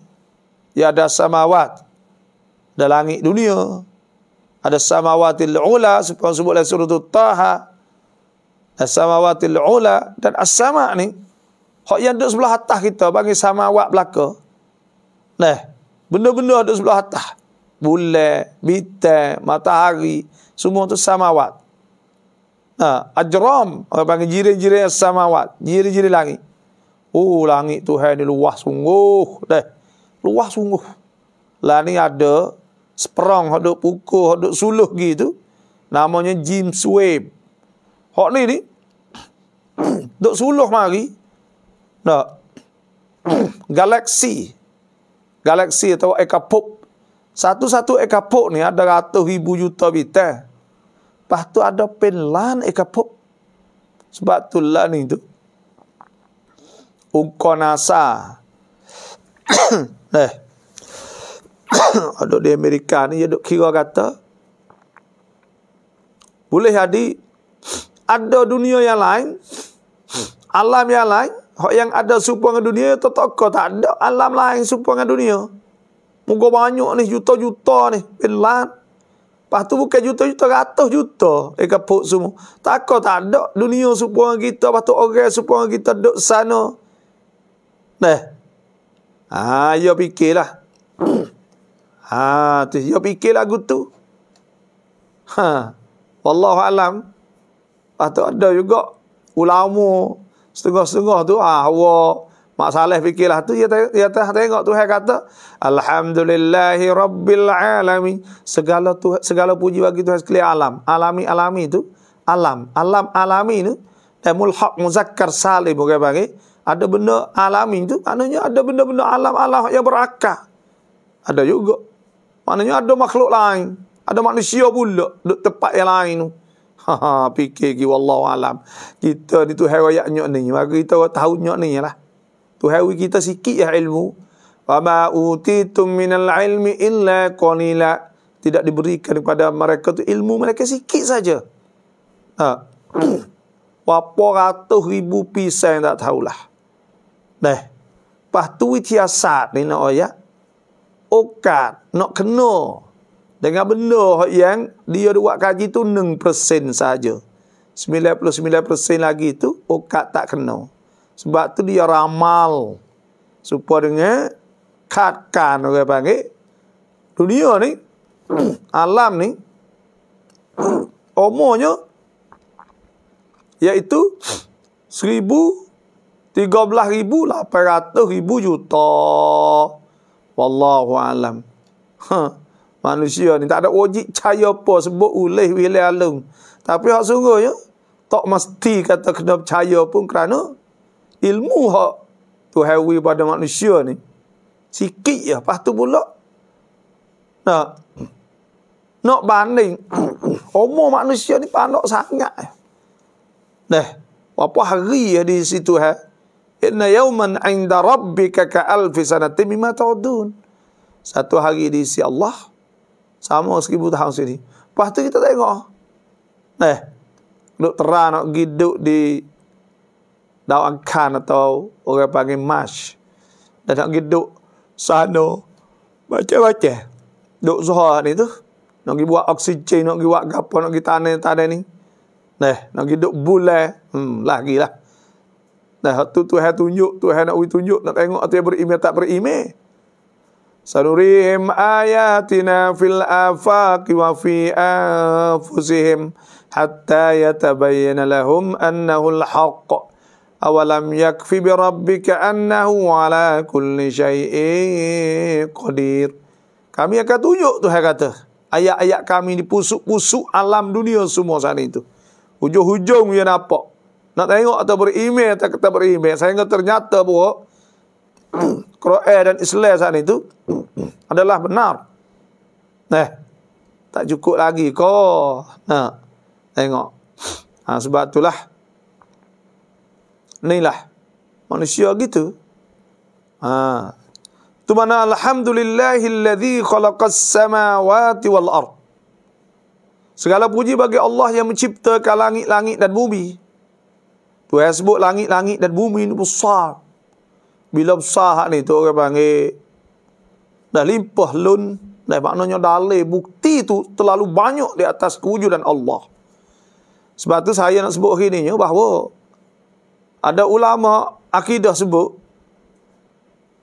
[SPEAKER 1] ya ada samawat. Ada langit dunia. Ada samawatil ula, sebuah sebut lah surat Taha. Ada samawatil ula. Dan as-sama ni, Hak yang duduk sebelah atas kita panggil samawat awak belaka. Nah, benda-benda duduk sebelah atas. Bulan, bintang, matahari, semua tu samawat. Uh, ajram orang panggil jirin-jirin samawat, jirin-jirin langit. Oh, langit Tuhan ni luas sungguh. Deh. Luas sungguh. Lah ni ada seperang hok duk pukul, hok duk suluh gitu. Namanya James Webb. Hok ni ni duk suluh mari. Nah. galaksi. Galaksi atau ekapop. Satu-satu ekapop ni ada ratus ribu juta bintang. Lepas tu ada pen lan eka pop. Sebab tu lan ni tu. Ungkau nasa. eh. Aduk di Amerika ni, aduk kira kata. Boleh jadi. Ada dunia yang lain. Alam yang lain. Hak yang ada serupa dengan dunia tu tak tak ada alam lain serupa dengan dunia. Muka banyak ni juta-juta ni. Pelan. Lepas tu bukan juta-juta, ratus juta. Dia keput semua. Takut tak ada dunia supaya kita. Lepas tu orang supaya kita duduk sana. Dah. Ha, ya fikirlah. ha, tu ya fikir lagu tu. Ha. Wallahu alam. Lepas tu ada juga ulama setengah-setengah tu ah ha, wah Mak Saleh fikirlah tu dia, dia tengok, tengok Tuhan kata alhamdulillahi rabbil alamin segala tu segala puji bagi Tuhan sekalian alam alami alami tu alam alam alami tu. dan mulhaq muzakkar salim bukan bagi ada benda alami tu maknanya ada benda-benda alam Allah yang berakah ada juga maknanya ada makhluk lain ada manusia pula duduk tempat yang lain tu ha, ha fikir ki wallahu alam kita ni tu hayat nyok ni bagi kita tahu nyok ni lah Tu Tuhawi kita sikit ya ilmu. Fama utitum minal ilmi illa qalila. Tidak diberikan kepada mereka tu ilmu mereka sikit saja. Ha. Wapo ratus ribu pisah yang tak tahulah. Nah. Pas tu itiasat ni nak ayat. Okat. Nak kena. Dengan benda yang dia buat kaji tu 1% saja. 99% lagi tu okat tak kenal. Sebab tu dia ramal supaya dengan kakan orang panggil dunia ni alam ni umurnya iaitu ribu juta wallahu alam ha, manusia ni tak ada wajib cahaya apa sebut ulih wilayah alung tapi hak sungguh ya tak mesti kata kena percaya pun kerana ilmu hak tu hewi pada manusia ni sikit ya lepas tu pula nak nak banding umur manusia ni panok sangat Dah apa hari ya di situ ha? Inna yauman inda rabbika ka alfi sanati mimma ta'dun. Satu hari di sisi Allah sama seribu tahun sini. Pastu kita tengok. Dah duk terang nak giduk di Dau angkan atau orang panggil mash. Dan nak pergi duduk sana. Baca-baca. Duduk zuhar ni tu. Nak pergi buat oksigen, nak pergi buat gapa, nak pergi tanah-tanah ni. Nah, nak pergi duduk bulan. Hmm, lagi lah. Nah, tu tu hai tunjuk, tu hai nak tunjuk, nak tengok atau berime tak berimeh. Sanurihim ayatina fil afaqi wa fi anfusihim hatta yatabayyana lahum annahu al-haqq awalam yakfi bi rabbika annahu ala kulli syai'in qadir. Kami akan tunjuk Tuhan kata. Ayat-ayat kami di pusuk-pusuk alam dunia semua sana itu. Hujung-hujung dia nampak. Nak tengok atau beri-email atau kata beri Saya ingat ternyata bahawa Quran dan Islam sana itu adalah benar. Nah, eh, tak cukup lagi kau Nah, tengok. Ha, sebab itulah Inilah manusia gitu. Ha. Tu mana alhamdulillahilladzi khalaqas samawati wal ard. Segala puji bagi Allah yang menciptakan langit-langit dan bumi. Tu yang sebut langit-langit dan bumi ni besar. Bila besar hak ni tu orang panggil dah limpah lun, dah maknanya dalil bukti tu terlalu banyak di atas kewujudan Allah. Sebab tu saya nak sebut hari ni bahawa ada ulama akidah sebut.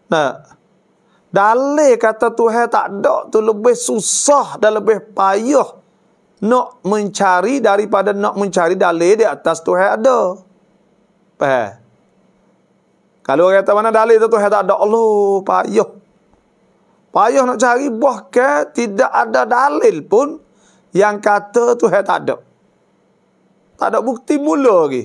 [SPEAKER 1] Nah. Dalil kata Tuhan tak ada tu lebih susah dan lebih payah nak mencari daripada nak mencari dalil di atas Tuhan ada. Faham? Kalau kata mana dalil tu Tuhan tak ada, Allah payah. Payah nak cari buah ke tidak ada dalil pun yang kata Tuhan tak ada. Tak ada bukti mula lagi.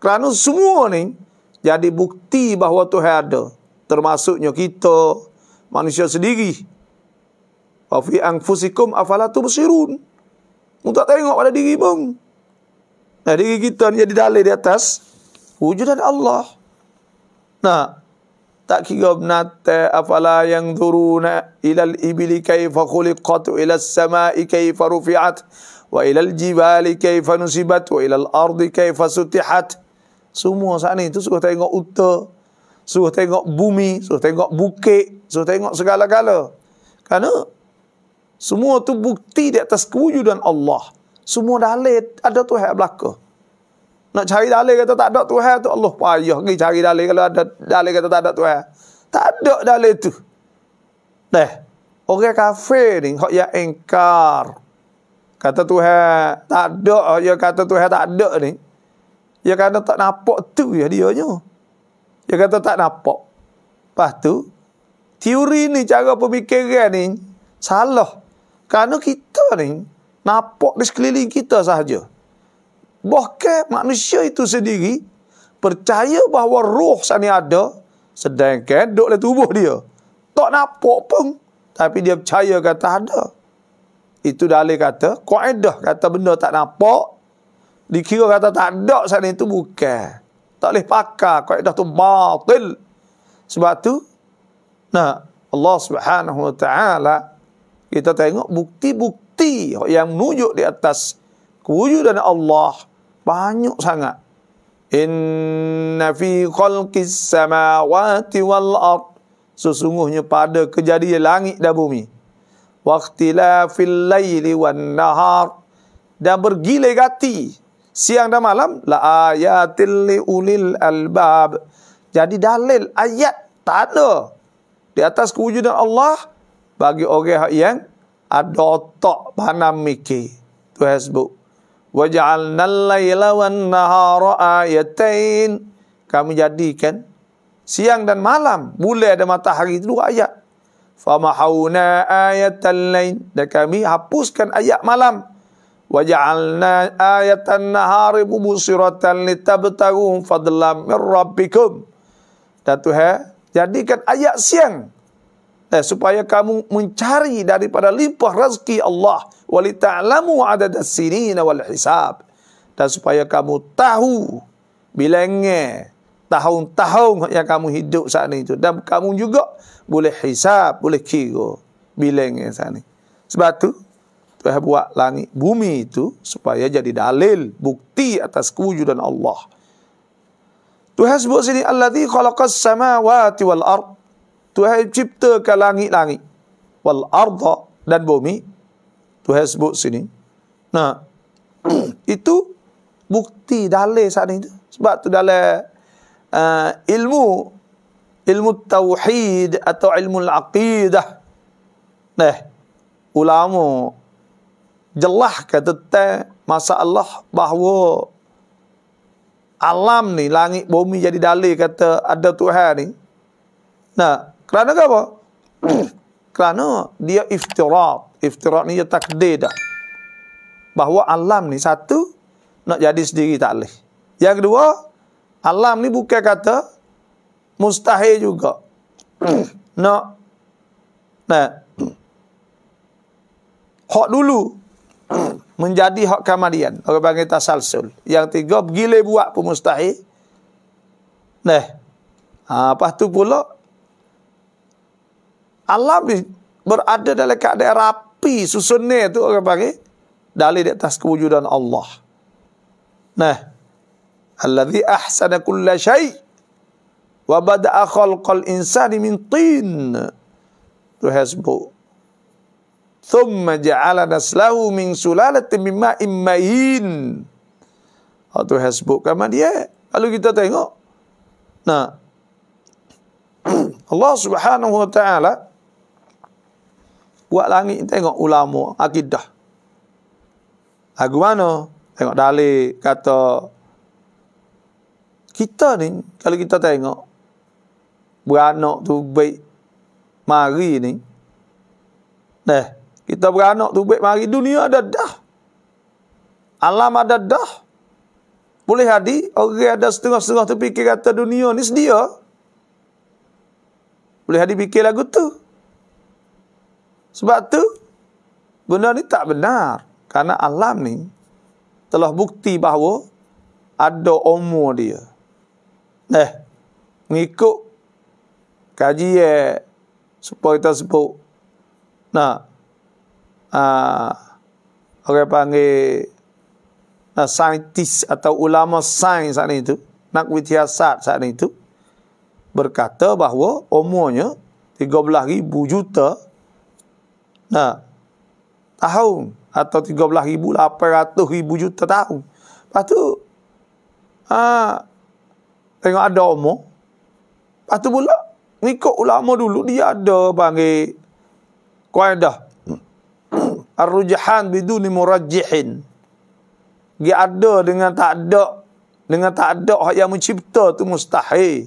[SPEAKER 1] Kerana semua ni jadi bukti bahawa Tuhan ada. Termasuknya kita, manusia sendiri. Fafi anfusikum afalatu besirun. Untuk tengok pada diri bang. Nah, diri kita ni jadi dalil di atas. Wujudan Allah. Nah, tak kira benata afala yang turuna ilal ibili kaifa khuliqat wa ilal samai kaifa rufi'at wa ilal jibali kaifa nusibat wa ilal ardi kaifa sutihat. Semua saat ni tu suruh tengok uta, suruh tengok bumi, suruh tengok bukit, suruh tengok segala-gala. Karena semua tu bukti di atas kewujudan Allah. Semua dalil ada tu hak belaka. Nak cari dalil kata tak ada Tuhan tu Allah payah pergi cari dalil kalau ada dalil kata tak ada Tuhan. Tak ada dalil tu. Dah. Orang kafir ni hak yang engkar. Kata Tuhan tak ada, ya kata Tuhan tak ada ni. Dia kata tak nampak tu ya dia nya. Dia kata tak nampak. Lepas tu, teori ni cara pemikiran ni salah. Kerana kita ni nampak di sekeliling kita sahaja. Bahkan manusia itu sendiri percaya bahawa roh sana ada sedangkan duduk dalam tubuh dia. Tak nampak pun. Tapi dia percaya kata ada. Itu dalil kata, kaedah kata benda tak nampak, Dikira kata tak ada sana itu bukan. Tak boleh pakar kaedah tu batil. Sebab tu nah Allah Subhanahu Wa Taala kita tengok bukti-bukti yang menunjuk di atas kewujudan Allah banyak sangat. Inna fi khalqis samawati wal ard sesungguhnya pada kejadian langit dan bumi. Waktilafil laili wan nahar dan bergile gati siang dan malam la ayatil li ulil albab jadi dalil ayat tak ada di atas kewujudan Allah bagi orang yang ada otak panam mikir tu hasbuk wa ja'alna al-laila wan nahara ayatain kami jadikan siang dan malam bulan dan matahari itu dua ayat famahuna ayatal lain dan kami hapuskan ayat malam waj'alna ayatan nahari mubsiratan litabtagu fadlan min rabbikum dan tuhan jadikan ayat siang eh, supaya kamu mencari daripada limpah rezeki Allah walita'lamu adad as-sinin wal hisab dan supaya kamu tahu bilangnya tahun-tahun yang kamu hidup saat itu dan kamu juga boleh hisap, boleh kira bilangnya saat ini sebab tu Tuhan buat langit bumi itu supaya jadi dalil, bukti atas kewujudan Allah. Tuhan sebut sini, Alladhi khalaqas samawati wal ard. Tuhan ke langit-langit. Wal arda dan bumi. Tuhan sebut sini. Nah, itu bukti dalil sana itu. Sebab tu dalil uh, ilmu ilmu tauhid atau ilmu al-aqidah. Nah, ulama jelah kata tetap masa Allah bahawa alam ni, langit bumi jadi dalih kata ada Tuhan ni. Nah, kerana ke apa? kerana dia iftirat. Iftirat ni dia takdir dah. Bahawa alam ni satu, nak jadi sendiri tak boleh. Yang kedua, alam ni bukan kata mustahil juga. nak, nah, hak dulu, menjadi hak kamarian. Orang panggil tasalsul. Yang tiga, gile buat pun mustahil. Nah. Ha, lepas tu pula, alam ni berada dalam keadaan rapi susunnya tu orang panggil dalil di atas kewujudan Allah. Nah, allazi ahsana kulla syai wa bada'a khalqal insani min tin. Tuhan sebut thumma ja'ala naslahu min sulalatin mimma immain. Allah tu has sebutkan mana dia. Eh? Lalu kita tengok. Nah. Allah subhanahu wa ta'ala buat langit tengok ulama akidah. Lagu mana? Tengok dalil kata kita ni kalau kita tengok beranak tu baik mari ni. Nah. Eh? Kita beranak tu baik mari dunia ada dah. Alam ada dah. Boleh hadi orang ada setengah-setengah tu fikir kata dunia ni sedia. Boleh hadi fikir lagu tu. Sebab tu benda ni tak benar. Karena alam ni telah bukti bahawa ada umur dia. Eh, mengikut kaji ya, supaya kita sebut. Nah, uh, orang panggil uh, saintis atau ulama sains saat itu, nak witiasat saat itu, berkata bahawa umurnya ribu juta nah, tahun atau 13,800,000 juta tahun. Lepas tu, uh, tengok ada umur, lepas tu pula, ikut ulama dulu, dia ada panggil kuadah. Ar-rujahan biduni murajihin. Dia ada dengan tak ada. Dengan tak ada yang mencipta tu mustahil.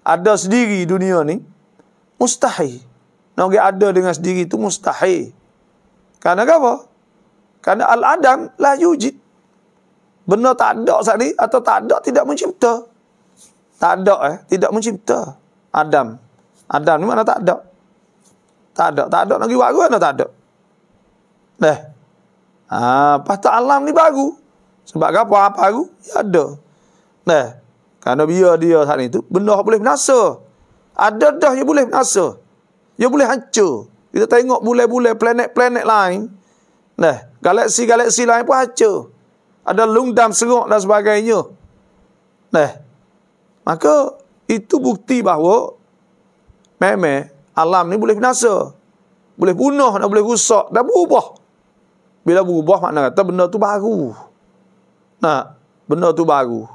[SPEAKER 1] Ada sendiri dunia ni. Mustahil. Nak dia ada dengan sendiri tu mustahil. Karena apa? Karena al-adam lah yujid. Benda tak ada saat ni atau tak ada tidak mencipta. Tak ada eh. Tidak mencipta. Adam. Adam ni mana tak ada. Tak ada. Tak ada. lagi pergi buat tak ada. Dah. Ha, patah alam ni baru. Sebab apa ha, apa baru? Ya ada. Dah. Karena biar dia saat ni tu, benda boleh binasa. Ada dah yang boleh binasa. Yang boleh hancur. Kita tengok bulan-bulan planet-planet lain. Dah. Galaksi-galaksi lain pun hancur. Ada lungdam serok dan sebagainya. Dah. Maka, itu bukti bahawa memang alam ni boleh binasa. Boleh bunuh, dan boleh rusak dan berubah bila berubah makna kata benda tu baru. Nah, benda tu baru.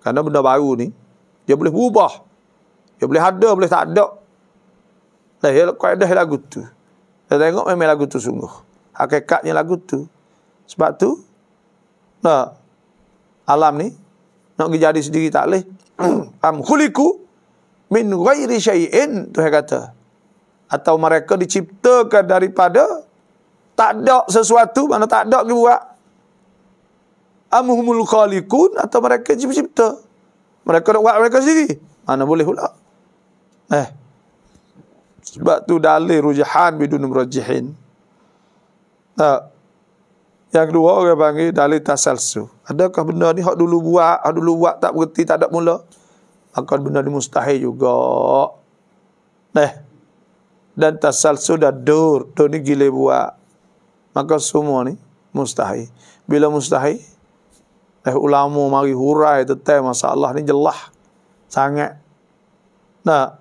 [SPEAKER 1] Karena benda baru ni dia boleh berubah. Dia boleh ada, boleh tak ada. Lah ya kaidah lagu tu. Saya tengok memang lagu tu sungguh. Hakikatnya lagu tu. Sebab tu nah alam ni nak jadi sendiri tak leh. Am khuliku min ghairi syai'in Tuhan kata. Atau mereka diciptakan daripada tak ada sesuatu mana tak ada ke buat amhumul khaliqun atau mereka cipta-cipta mereka nak buat mereka sendiri mana boleh pula eh sebab tu dalil rujahan bidun murajihin tak yang kedua orang panggil dalil tasalsu adakah benda ni hak dulu buat hak dulu buat tak berhenti tak ada mula akan benda ni mustahil juga eh dan tasalsu dah dur dur ni gila buat maka semua ni mustahil. Bila mustahil, eh ulama mari hurai tentang masalah ni jelah sangat. Nah,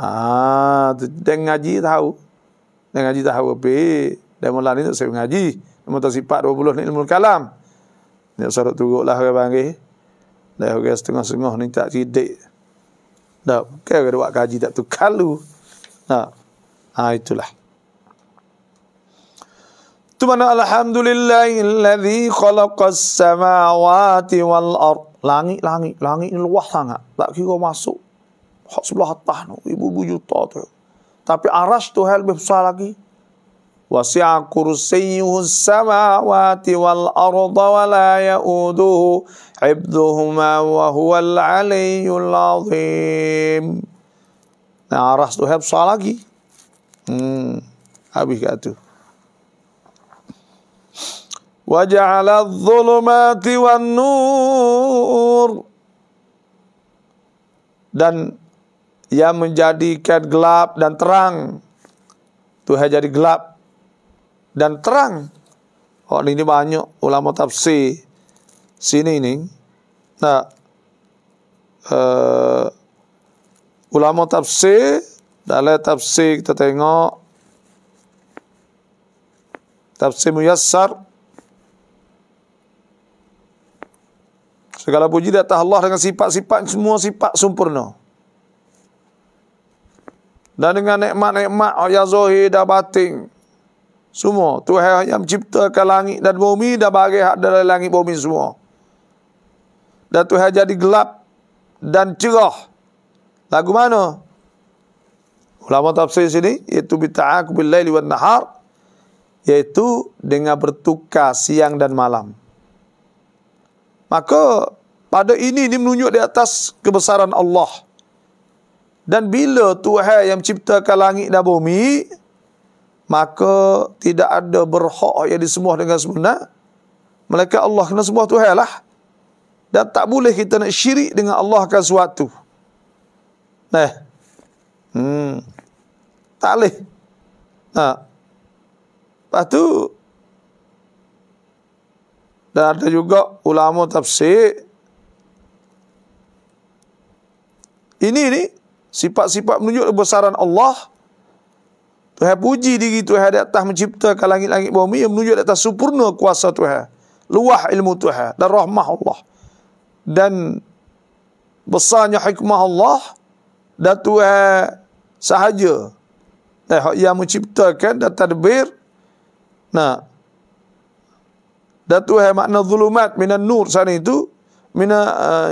[SPEAKER 1] ah dengan ngaji tahu. Dengan ngaji tahu be dan mula ni saya ngaji motor sifat 20 ni ilmu kalam. Ni sorot turutlah orang panggil. Dah orang setengah-setengah ni tak sidik. Dah, kau kena buat kaji tak tu kalu. Nah. ah itulah. ثم الحمد لله الذي خلق السماوات والأرض langit langit langit ni luas sangat tak kira masuk hak sebelah atas tu ibu-ibu juta tu tapi aras tu hal lebih besar lagi wasi'a kursiyyuhu samawati wal arda wa la yauduhu hibduhuma wa huwal aliyyul azim nah aras tu hal besar lagi hmm habis kat tu وجعل الظلمات والنور dan ia menjadikan gelap dan terang Tuhan jadi gelap dan terang oh ini banyak ulama tafsir sini ini nah uh, ulama tafsir dalam tafsir kita tengok tafsir muyassar Segala puji di atas Allah dengan sifat-sifat semua sifat sempurna. Dan dengan nikmat-nikmat Ya zahir dah bating Semua Tuhan yang menciptakan langit dan bumi dah bagi hak dari langit bumi semua. Dan Tuhan jadi gelap dan cerah. Lagu mana? Ulama tafsir sini iaitu bita'aku billaili wan nahar iaitu dengan bertukar siang dan malam. Maka pada ini ini menunjuk di atas kebesaran Allah. Dan bila Tuhan yang menciptakan langit dan bumi, maka tidak ada berhak yang disembah dengan sempurna. Mereka Allah kena sembah Tuhan lah. Dan tak boleh kita nak syirik dengan Allah kan suatu. Nah. Eh. Hmm. Tak boleh. Nah. Ha. Lepas tu, dan ada juga ulama tafsir Ini ni sifat-sifat menunjuk kebesaran Allah. Tuhan puji diri Tuhan di atas menciptakan langit-langit bumi yang menunjuk di atas sempurna kuasa Tuhan. Luah ilmu Tuhan dan rahmah Allah. Dan besarnya hikmah Allah dan Tuhan sahaja eh, yang menciptakan dan tadbir nah dan Tuhan makna zulumat minan nur sana itu min eh,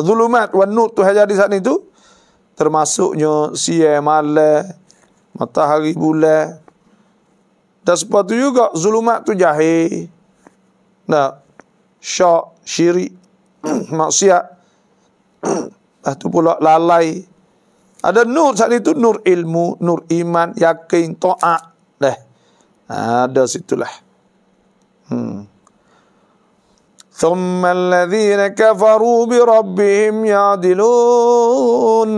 [SPEAKER 1] zulumat wan nur tu hajar di sana itu termasuknya siang malam matahari bulan dan sepatu juga zulumat tu jahil nah syak syirik maksiat ah tu pula lalai ada nur saat itu nur ilmu nur iman yakin taat deh ada situlah hmm ثم الذين كفروا بربهم يعدلون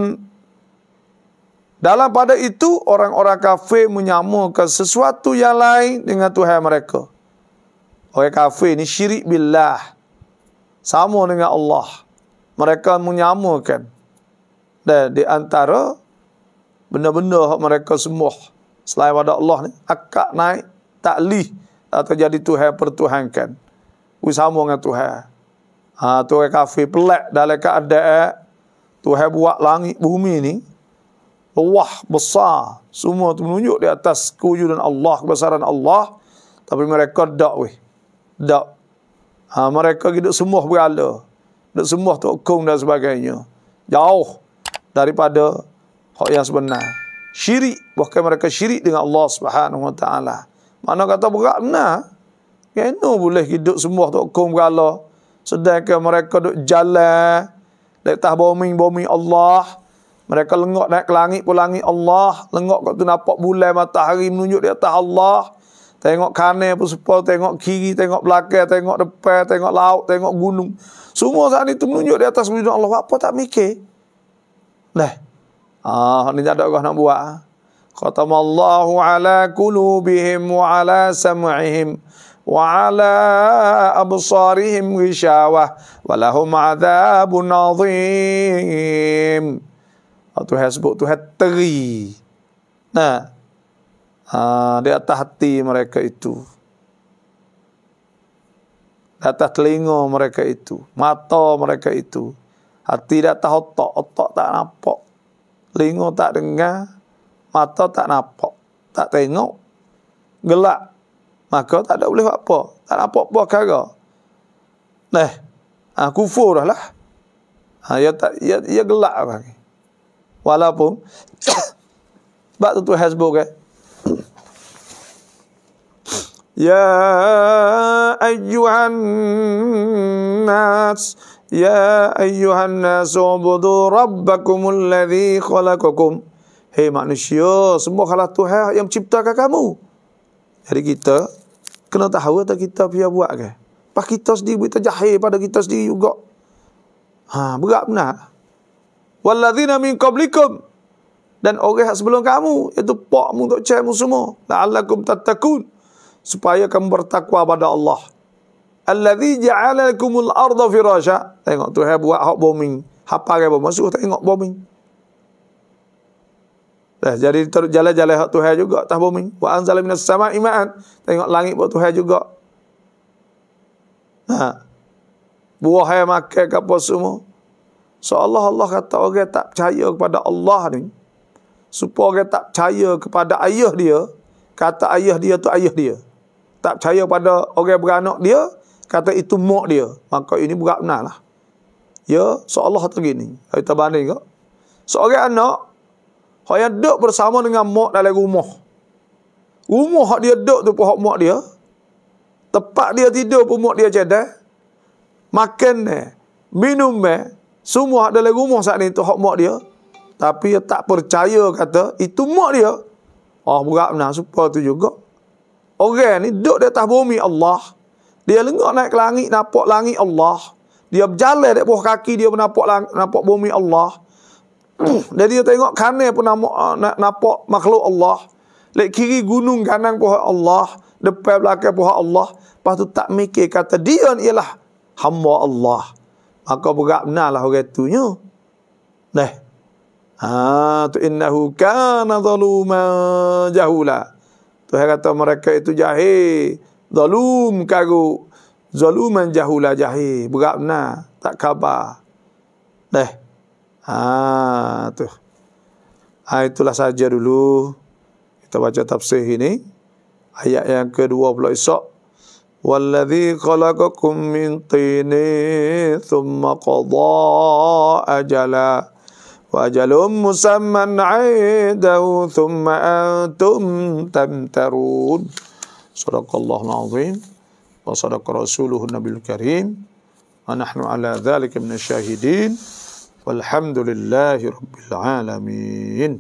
[SPEAKER 1] Dalam pada itu, orang-orang kafir menyamakan sesuatu yang lain dengan Tuhan mereka. Orang kafir ini syirik billah. Sama dengan Allah. Mereka menyamakan. Dan di antara benda-benda mereka semua. Selain pada Allah ni, akak naik, taklih. atau jadi Tuhan pertuhankan usamu dengan Tuhan. Ha, Tuhan kafir pelak dalam keadaan Tuhan buat langit bumi ni. Wah besar. Semua tu menunjuk di atas kewujudan Allah, kebesaran Allah. Tapi mereka tak weh. Tak. Ha, mereka kita semua berala. Kita semua tokong dan sebagainya. Jauh daripada hak yang sebenar. Syirik. Bahkan mereka syirik dengan Allah subhanahu wa Mana kata berat benar. Kenapa boleh hidup semua tu hukum gala? Sedangkan mereka duk jalan. Dek tah bombing bombing Allah. Mereka lengok naik ke langit pun langit Allah. Lengok kat tu nampak bulan matahari menunjuk di atas Allah. Tengok kanan pun sepul. Tengok kiri, tengok belakang, tengok depan, tengok laut, tengok gunung. Semua saat itu menunjuk di atas menunjuk Allah. Apa tak mikir? Dah. Ah, ni tak ada orang nak buat. Ah. Khatamallahu ala kulubihim wa ala sam'ihim. وعلى أبصارهم غشاوة ولهم عذاب عظيم oh, Tuhan sebut Tuhan teri Nah ha, Di atas hati mereka itu Di atas telinga mereka itu Mata mereka itu Hati di atas otak Otak tak nampak Telinga tak dengar Mata tak nampak Tak tengok Gelak maka tak ada boleh buat apa. Tak ada apa-apa kara. Eh, ha, kufur dah lah. Ha, ia, tak, ia, ia gelak lah. Walaupun, sebab tu tu Hezbollah eh? Ya ayyuhan nas Ya ayyuhan nas Ubudu rabbakum Alladhi khalakukum Hei manusia, semua khalat tu yang menciptakan kamu. Jadi kita kena tahu atau kita pia buat ke? Pas kita sendiri buat jahil pada kita sendiri juga. Ha, berat benar. Walladzina min qablikum dan orang yang sebelum kamu itu pokmu mu tok cai mu semua. La'allakum tattaqun supaya kamu bertakwa pada Allah. Allazi ja'alakumul arda firasha. Tengok tu hai buat hak bombing. Hapa ke bumi? tengok bombing. Dah eh, jadi teruk jalan-jalan hak Tuhan juga atas bumi. Wa anzala minas sama'i ma'an. Tengok langit buat Tuhan juga. Ha. Buah yang makan ke apa semua. So Allah Allah kata orang okay, tak percaya kepada Allah ni. Supaya orang okay, tak percaya kepada ayah dia, kata ayah dia tu ayah dia. Tak percaya pada orang okay, beranak dia, kata itu mak dia. Maka ini bukan benar lah. Ya, so Allah kata gini. Kita tabani kok. Seorang so, okay, anak Hak yang duduk bersama dengan mak dalam rumah. Rumah hak dia duduk tu pun hak mak dia. Tempat dia tidur pun mak dia cedah. Makan ni, minum ni, semua hak dalam rumah saat ni tu hak mak dia. Tapi dia tak percaya kata, itu mak dia. Oh, berat benar, supaya tu juga. Orang ni duduk di atas bumi Allah. Dia lengok naik ke langit, nampak langit Allah. Dia berjalan di bawah kaki, dia nampak, nampak bumi Allah. Jadi dia tengok kanan pun nak, ah, nak nampak makhluk Allah. Lek kiri gunung kanan pun Allah. Depan belakang pun Allah. Lepas tu tak mikir kata dia ni ialah hamba Allah. Maka berat benar lah orang tu ni. Ya. Nah. Ha, tu innahu kana zaluma jahula. Tu kata mereka itu jahil. Zalum karu. Zaluman jahula jahil. Berat benar. Tak khabar. Nah. Ah, ha, tuh. Ha, ah, itulah saja dulu kita baca tafsir ini. Ayat yang ke-20 esok. Walladhi khalaqakum min tini thumma qadha ajala wa ajalum musamman aidau thumma antum tamtarud. Sadaqallahul azim wa sadaqa rasuluhu nabil karim. Anahnu ala dhalika min syahidin. والحمد Rabbil Alamin.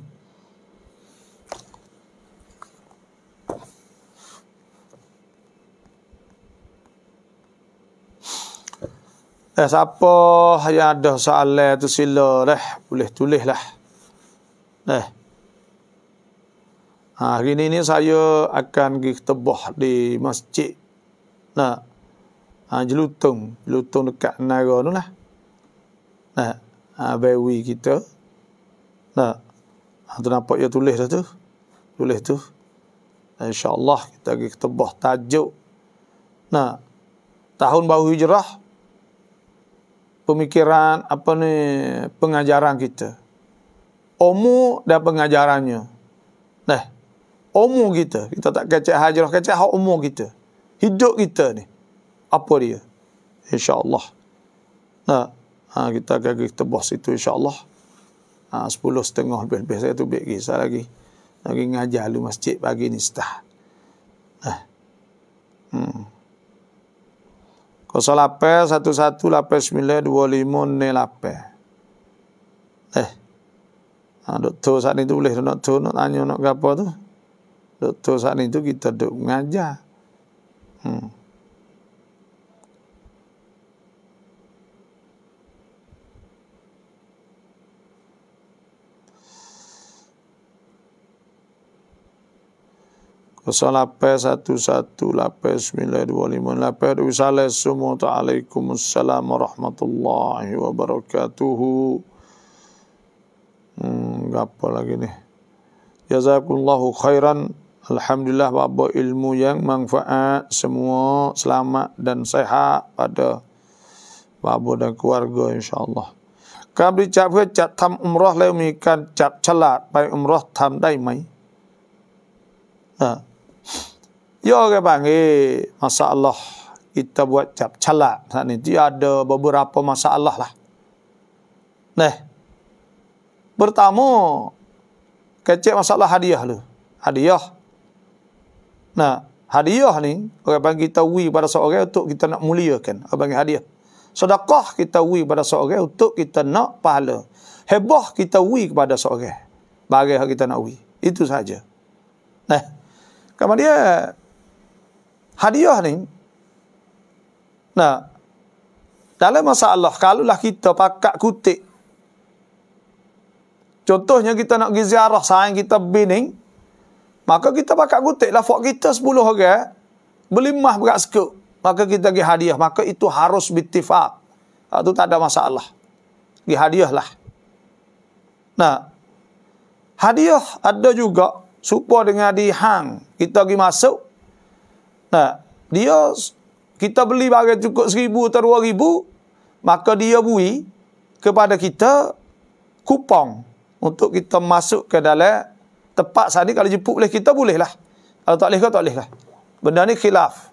[SPEAKER 1] Eh, siapa yang ada soalan itu sila lah. Boleh tulis lah. Eh. Ha, hari ini saya akan pergi tebah di masjid. Nah. Ha, jelutung. Jelutung dekat Nara tu lah. Nah. Eh ha, ah, Bewi kita Nah, ha, tu nampak dia tulis dah tu Tulis tu InsyaAllah kita pergi ketebah tajuk Nah, Tahun baru hijrah Pemikiran apa ni Pengajaran kita Omu dan pengajarannya Nah, omu kita Kita tak kecek hijrah, Kecek hak umur kita Hidup kita ni Apa dia InsyaAllah Nah, Ha, kita akan pergi tebus itu insyaAllah. Ha, sepuluh setengah lebih-lebih saya tu baik kisah lagi. Lagi ngajar lu masjid pagi ni setah. Eh. Ha. Hmm. Kosa lape, satu-satu lape sembilan, dua limun ni lape. Eh. Ha, doktor saat ni tu boleh nak tu, nak tanya nak apa tu. Doktor saat ni tu kita duk ngajar. Hmm. Assalamualaikum warahmatullahi wabarakatuh. Hmm, apa lagi nih? Jazakumullahu khairan. Alhamdulillah bapa ilmu yang manfaat semua selamat dan sehat pada bapa dan keluarga insyaAllah. Kami dicap ke cat tam umrah lewikan cat celat pai umrah tam daimai. Haa. Ya orang panggil masalah kita buat cap calak saat ini. Dia ada beberapa masalah lah. Nah. Pertama, kecil masalah hadiah lu. Hadiah. Nah, hadiah ni orang panggil kita wui pada seorang untuk kita nak muliakan. Orang panggil hadiah. Sedekah kita wui pada seorang untuk kita nak pahala. Heboh kita wui kepada seorang. Bagai kita nak wui. Itu saja. Nah. Kemudian dia Hadiah ni. Nah. Dalam masa Allah, kalaulah kita pakat kutik. Contohnya kita nak pergi ziarah sayang kita bining. Maka kita pakat kutik lah. Fok kita 10 orang. Beli mah berat sekut. Maka kita pergi hadiah. Maka itu harus bertifak. Itu ah, tak ada masalah. Pergi hadiah lah. Nah. Hadiah ada juga. Supaya dengan dihang. Kita pergi masuk. Nah, dia kita beli barang cukup seribu atau dua ribu, maka dia bui kepada kita kupon untuk kita masuk ke dalam tempat sana kalau jemput boleh kita bolehlah. Kalau tak boleh tak boleh lah. Benda ni khilaf.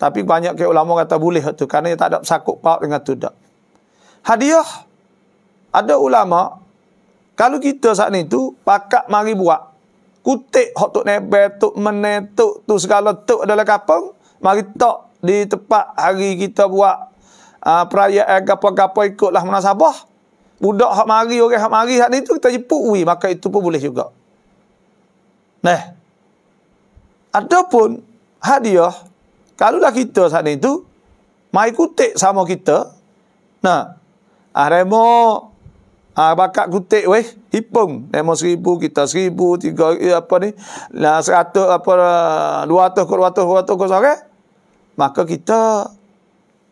[SPEAKER 1] Tapi banyak ke ulama kata boleh tu kerana dia tak ada sakut paut dengan tu dak. Hadiah ada ulama kalau kita saat ni tu pakat mari buat kutik hok tok nebel tok menetuk tu segala tok adalah kapung mari tok di tempat hari kita buat uh, perayaan gapo-gapo ikutlah munasabah budak hok mari orang hok mari hak itu kita jemput wi maka itu pun boleh juga nah adapun hadiah kalau lah kita saat itu mai kutik sama kita nah ah Ah ha, bakat kutik weh, hipung. Demo 1000 kita seribu tiga ya, apa ni? Nah, 100 apa 200 ke 200 ke 200 ke sore. Maka kita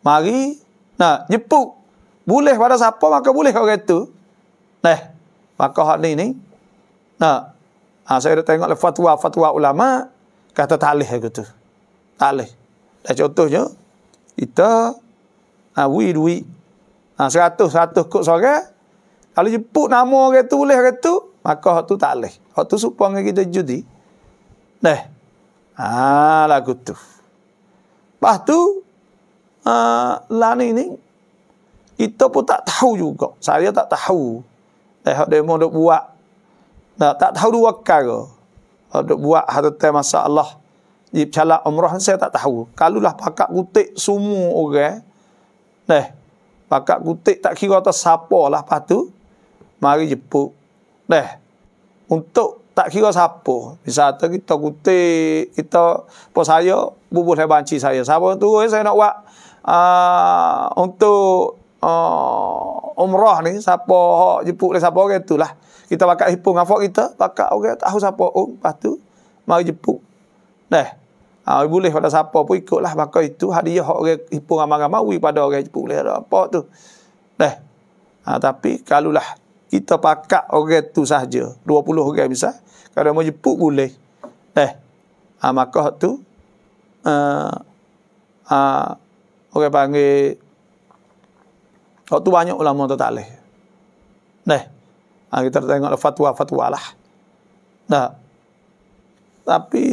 [SPEAKER 1] mari nah jepuk. Boleh pada siapa maka boleh orang itu. Nah, maka hal ini. Nah. Ha, saya dah tengok lah fatwa-fatwa ulama kata talih gitu. Talih. Dan contohnya kita ha, wui duit. Ha, 100 100 kok seorang kalau jemput nama orang tu boleh orang tu, maka orang tu tak boleh. Orang tu supong kita judi. Dah. Ha, lagu tu. Lepas tu, uh, ah, lani ni, kita pun tak tahu juga. Saya tak tahu. Eh, dia mahu buat. Nah, tak tahu dua kali. Duk buat harta masalah. Di calak umrah saya tak tahu. Kalau lah pakak kutik semua orang. Okay? Nah, pakak kutik tak kira atas siapa lah. Lepas tu, mari jepuk, deh. Untuk tak kira siapa. Misal kita kutik, kita apa saya, bubur saya banci saya. Siapa tu saya nak buat uh, untuk uh, umrah ni, siapa hak jeput dari siapa orang Kita pakai hipung ngafok kita, pakai orang okay, tahu siapa um, lepas tu mari jeput. Dah. Ha, boleh pada siapa pun ikutlah maka itu hadiah hak orang hipung ramai-ramai pada orang jeput boleh apa tu. Dah. Ha, tapi kalulah kita pakak orang tu sahaja. 20 orang misal. Kalau mau jepuk boleh. Eh. Ha, ah, maka tu. Uh, ha, orang panggil. Waktu banyak ulama tu tak boleh. Nah. Ha, kita tengok lah, fatwa-fatwa lah. Nah. Tapi.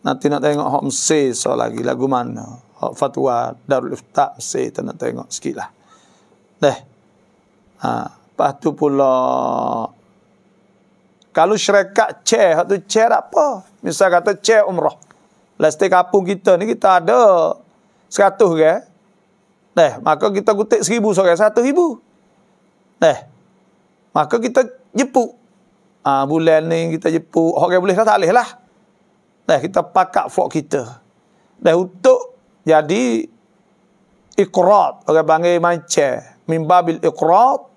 [SPEAKER 1] Nanti nak tengok hak Mesir so lagi. Lagu mana. Hak fatwa Darul Iftah Mesir. nak tengok sikit lah. Nah. Ha, lepas tu pula. Kalau syarikat chair, waktu chair apa? Misal kata chair umrah. Lesti kapung kita ni kita ada 100 ke? Eh, maka kita kutip 1000 seorang, 1000. Eh. Maka kita jepu Ah ha, bulan ni kita jepuk, okay boleh tak boleh lah. Eh, kita pakak flok kita. Dan untuk jadi ikrat, orang panggil mancah. Mimba bil ikrat,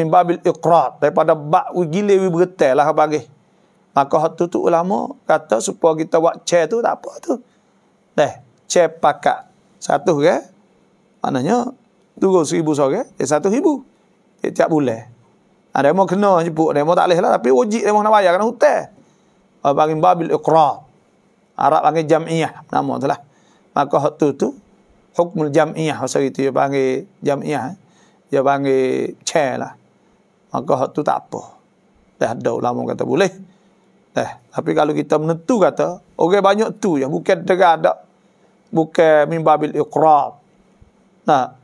[SPEAKER 1] min babil iqrar daripada bab gile wi bertel lah bagi maka hatu tu ulama kata supaya kita buat chair tu tak apa tu deh chair pakak satu ke maknanya turun seribu sore eh satu ribu eh, tiap bulan ada mau kena jemput demo tak leh lah tapi wajib demo nak bayar kena hutang apa panggil babil iqrar Arab panggil jam'iyah nama tu lah maka hatu tu hukum jam'iyah pasal itu dia panggil jam'iyah eh. dia panggil chair lah maka hak tu tak apa. Dah ada ulama kata boleh. Eh, tapi kalau kita menentu kata, orang okay, banyak tu yang bukan dengan ada bukan bil iqrar. Nah,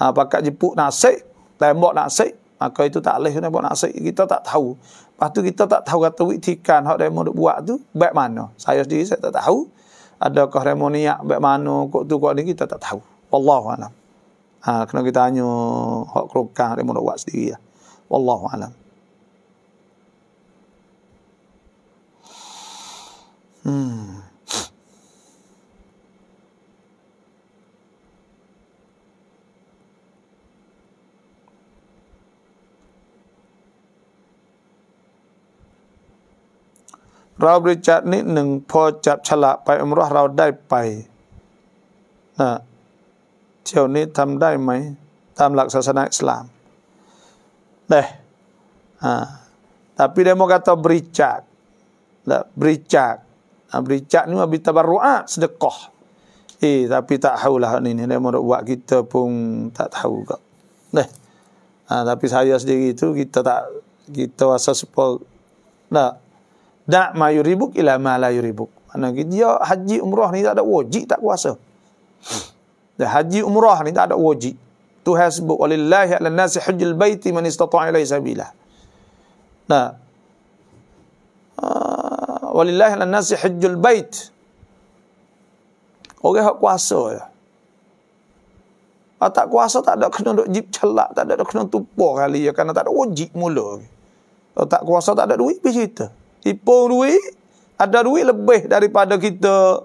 [SPEAKER 1] ha, pakat jepuk nasik, tembok nasik, maka itu tak boleh tembok nasik. Kita tak tahu. Lepas tu kita tak tahu kata wiktikan hak demo nak buat tu, baik mana. Saya sendiri saya tak tahu. ada demo niat baik mana, kok tu, kok ni, kita tak tahu. Wallahualam. Ha, kena kita tanya hak kerokan demo nak buat sendiri lah. Ya. والله أعلم م เราบริจาคนิดหนึ่ง พอจับฉลากไปอมรอเราได้ไปนะเที่ยวนี้ทำได้ไหม ตามหลักศาสนาอิสลาม Leh. Ha. Tapi dia mau kata bericak. Tak, lah, bericak. Ha, bericak ni mabita baru'at sedekah. Eh, tapi tak tahu lah ni. Dia mau buat kita pun tak tahu kak. Leh. Ha, tapi saya sendiri tu, kita tak, kita rasa support. Tak. Tak mayuribuk ila malayuribuk. Maksudnya, dia haji umrah ni tak ada wajib, tak kuasa. Dia haji umrah ni tak ada wajib. Tuhan sebut walillahi ala nasi hajjul baiti man istata'a ilaihi sabila. Nah. Uh, walillahi ala nasi hajjul bait. Orang hak kuasa ya. Ah, tak kuasa tak ada kena duk jip celak, tak ada kena tumpah kali ya Karena tak ada wajib mula. Oh, tak kuasa tak ada duit pergi cerita. Tipung duit ada duit lebih daripada kita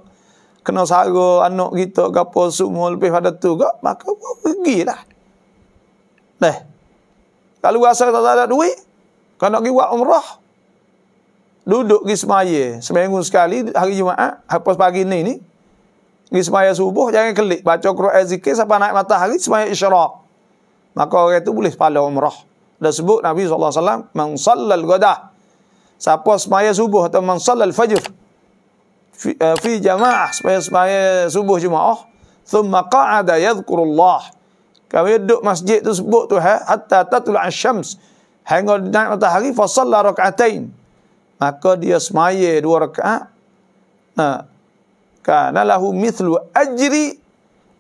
[SPEAKER 1] kena sara anak kita gapo semua lebih pada tu ke maka pergilah Nah. Kalau rasa tak ada duit, kalau nak pergi buat umrah. Duduk di semaya. Seminggu sekali, hari Jumaat, hapus pagi ni ni. Pergi semaya subuh, jangan kelik. Baca Quran eh, zikir sampai naik matahari, semaya isyarak. Maka orang itu boleh sepala umrah. Dah sebut Nabi SAW, Man sallal gadah. Siapa semaya subuh atau man fajr. Fi, uh, fi jama'ah, semaya subuh Jumaat. Thumma qa'ada yadhkurullah. Kami duduk masjid tu sebut tu ha hatta tatla asyams. Hingga naik matahari fa salla rak'atain. Maka dia semaya dua rakaat. Ha. Kana lahu mithlu ajri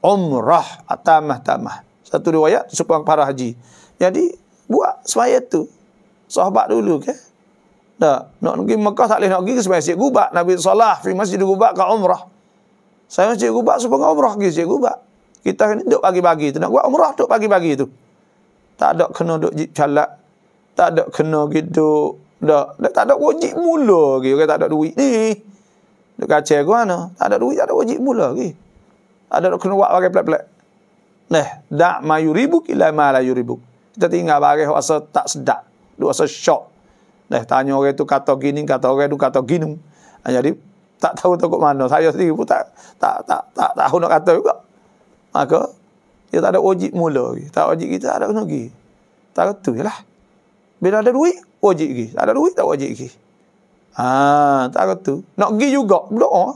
[SPEAKER 1] umrah atamah tamah. Satu riwayat sepuang para haji. Jadi buat semaya tu. Sahabat dulu ke? Tak. Nak pergi Mekah tak boleh nak pergi ke semaya Syed Gubak. Nabi Salah fi masjid Gubak ke umrah. Saya masjid Gubak sepuang umrah ke Syed Gubak. Kita ni duduk pagi-pagi tu. Nak buat umrah duduk pagi-pagi tu. Tak ada kena duduk jip calak. Tak ada kena gitu. Tak, tak ada wajib mula lagi. Okay, tak ada duit ni. Duk kaca ke mana? Tak ada duit, tak ada wajib mula lagi. Tak ada duk kena buat bagai pelak-pelak. Nah, da' ma yuribuk ila ma la Kita tinggal bagai rasa tak sedap. Duk rasa syok. Nah, tanya orang tu kata gini, kata orang tu kata gini. Ah, jadi, tak tahu tu ke mana. Saya sendiri pun tak, tak, tak, tak, tak, tak, tak, tak, maka ha, dia tak ada wajib mula lagi. Tak wajib kita, tak ada kena pergi. Tak kata je lah. Bila ada duit, wajib pergi. Tak ada duit, tak wajib pergi. Ha, tak kata. Nak pergi juga, berdoa. Ha?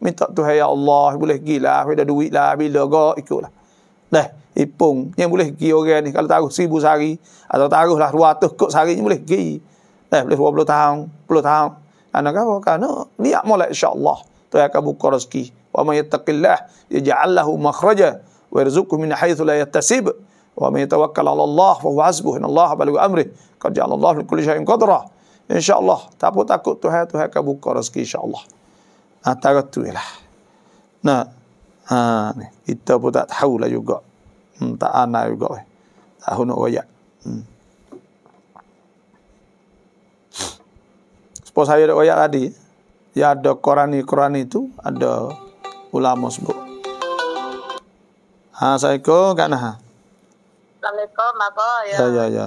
[SPEAKER 1] Minta Tuhan, Ya Allah, boleh pergi lah. Bila duit lah, bila ikut lah. Dah, ipung. Yang boleh pergi orang ni, kalau taruh seribu sehari, atau taruh lah dua atas kot sehari, ni boleh pergi. Dah, boleh dua puluh tahun, puluh tahun. Anak apa? Kerana, niat mula, insyaAllah. Tuhan akan buka rezeki wa may yattaqillah yaj'al lahu makhraja wa yarzuqhu min haythu la yahtasib wa may tawakkal 'ala Allah fa huwa hasbuh inna Allah balu amri qad ja'ala Allah li kulli shay'in qadra insyaallah takut takut Tuhan Tuhan akan buka rezeki insyaallah ah ha, tawakkalilah nah ah ni kita pun tak tahu lah juga hmm, tak ana juga eh. tahu nak wayak hmm. Sepos saya ada wayak tadi Ya ada Qurani-Qurani itu Ada ulama sebut. Ha, Assalamualaikum Kak Nah.
[SPEAKER 2] Assalamualaikum apa ya. Ya ya ya.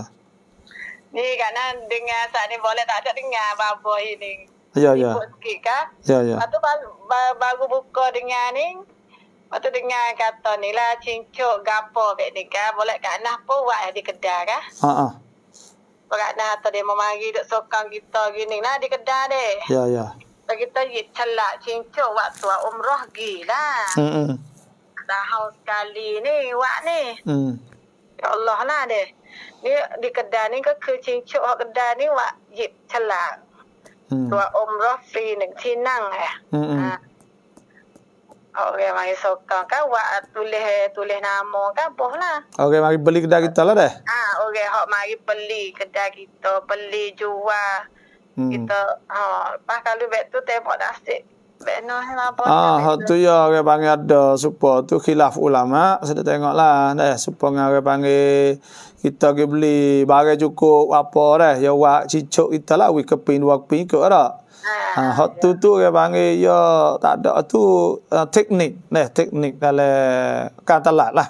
[SPEAKER 2] Ni Kak Nah dengar saat ni boleh tak ada dengar apa-apa ini. Ya ya. Sikit kah? Ya ya. Patu baru, baru buka dengar ni. Patu dengar kata ni lah cincuk gapo bek ni kah? Boleh Kak Nah pun buat di kedai kah? Ha ah. Uh-uh. Kak Nah tadi mau mari duk kita gini Nah di kedai deh.
[SPEAKER 1] Ya ya. กิตยิทลละชิงเช
[SPEAKER 2] วะตัวอมรอกีล่ะดาาเกาลีนี่วะนี่อัลลอฮ์น่าเดเนี่ดิกระดานี่ก็คือชิงเชวะกระดานี่วะหยิบฉลาตัวอมรอฟรีหนึ่งที่นั่งไงโอเคมาสกังก็ว่าตุเลตุเลนามองก็พอกนะ
[SPEAKER 1] โอเคมาไปบลีกดากิตตลอดเลย
[SPEAKER 2] อ่าโอเคเขามาไปบลีกดากิตตบลีจัว Hmm. Kita ha pas kalau bet tu tempo tembok nasib. Benar apa? Ah, tu ya
[SPEAKER 1] orang panggil ada supo tu khilaf ulama, sedek tengoklah. Dah supo ngan orang panggil kita ke beli barang cukup apa dah, ya wak cicuk kita lah wik kepin wak pin ke ada. Ha, ah, hot ah, tu ya. tu orang panggil ya tak ada tu uh, teknik, nah teknik dalam kata lah lah.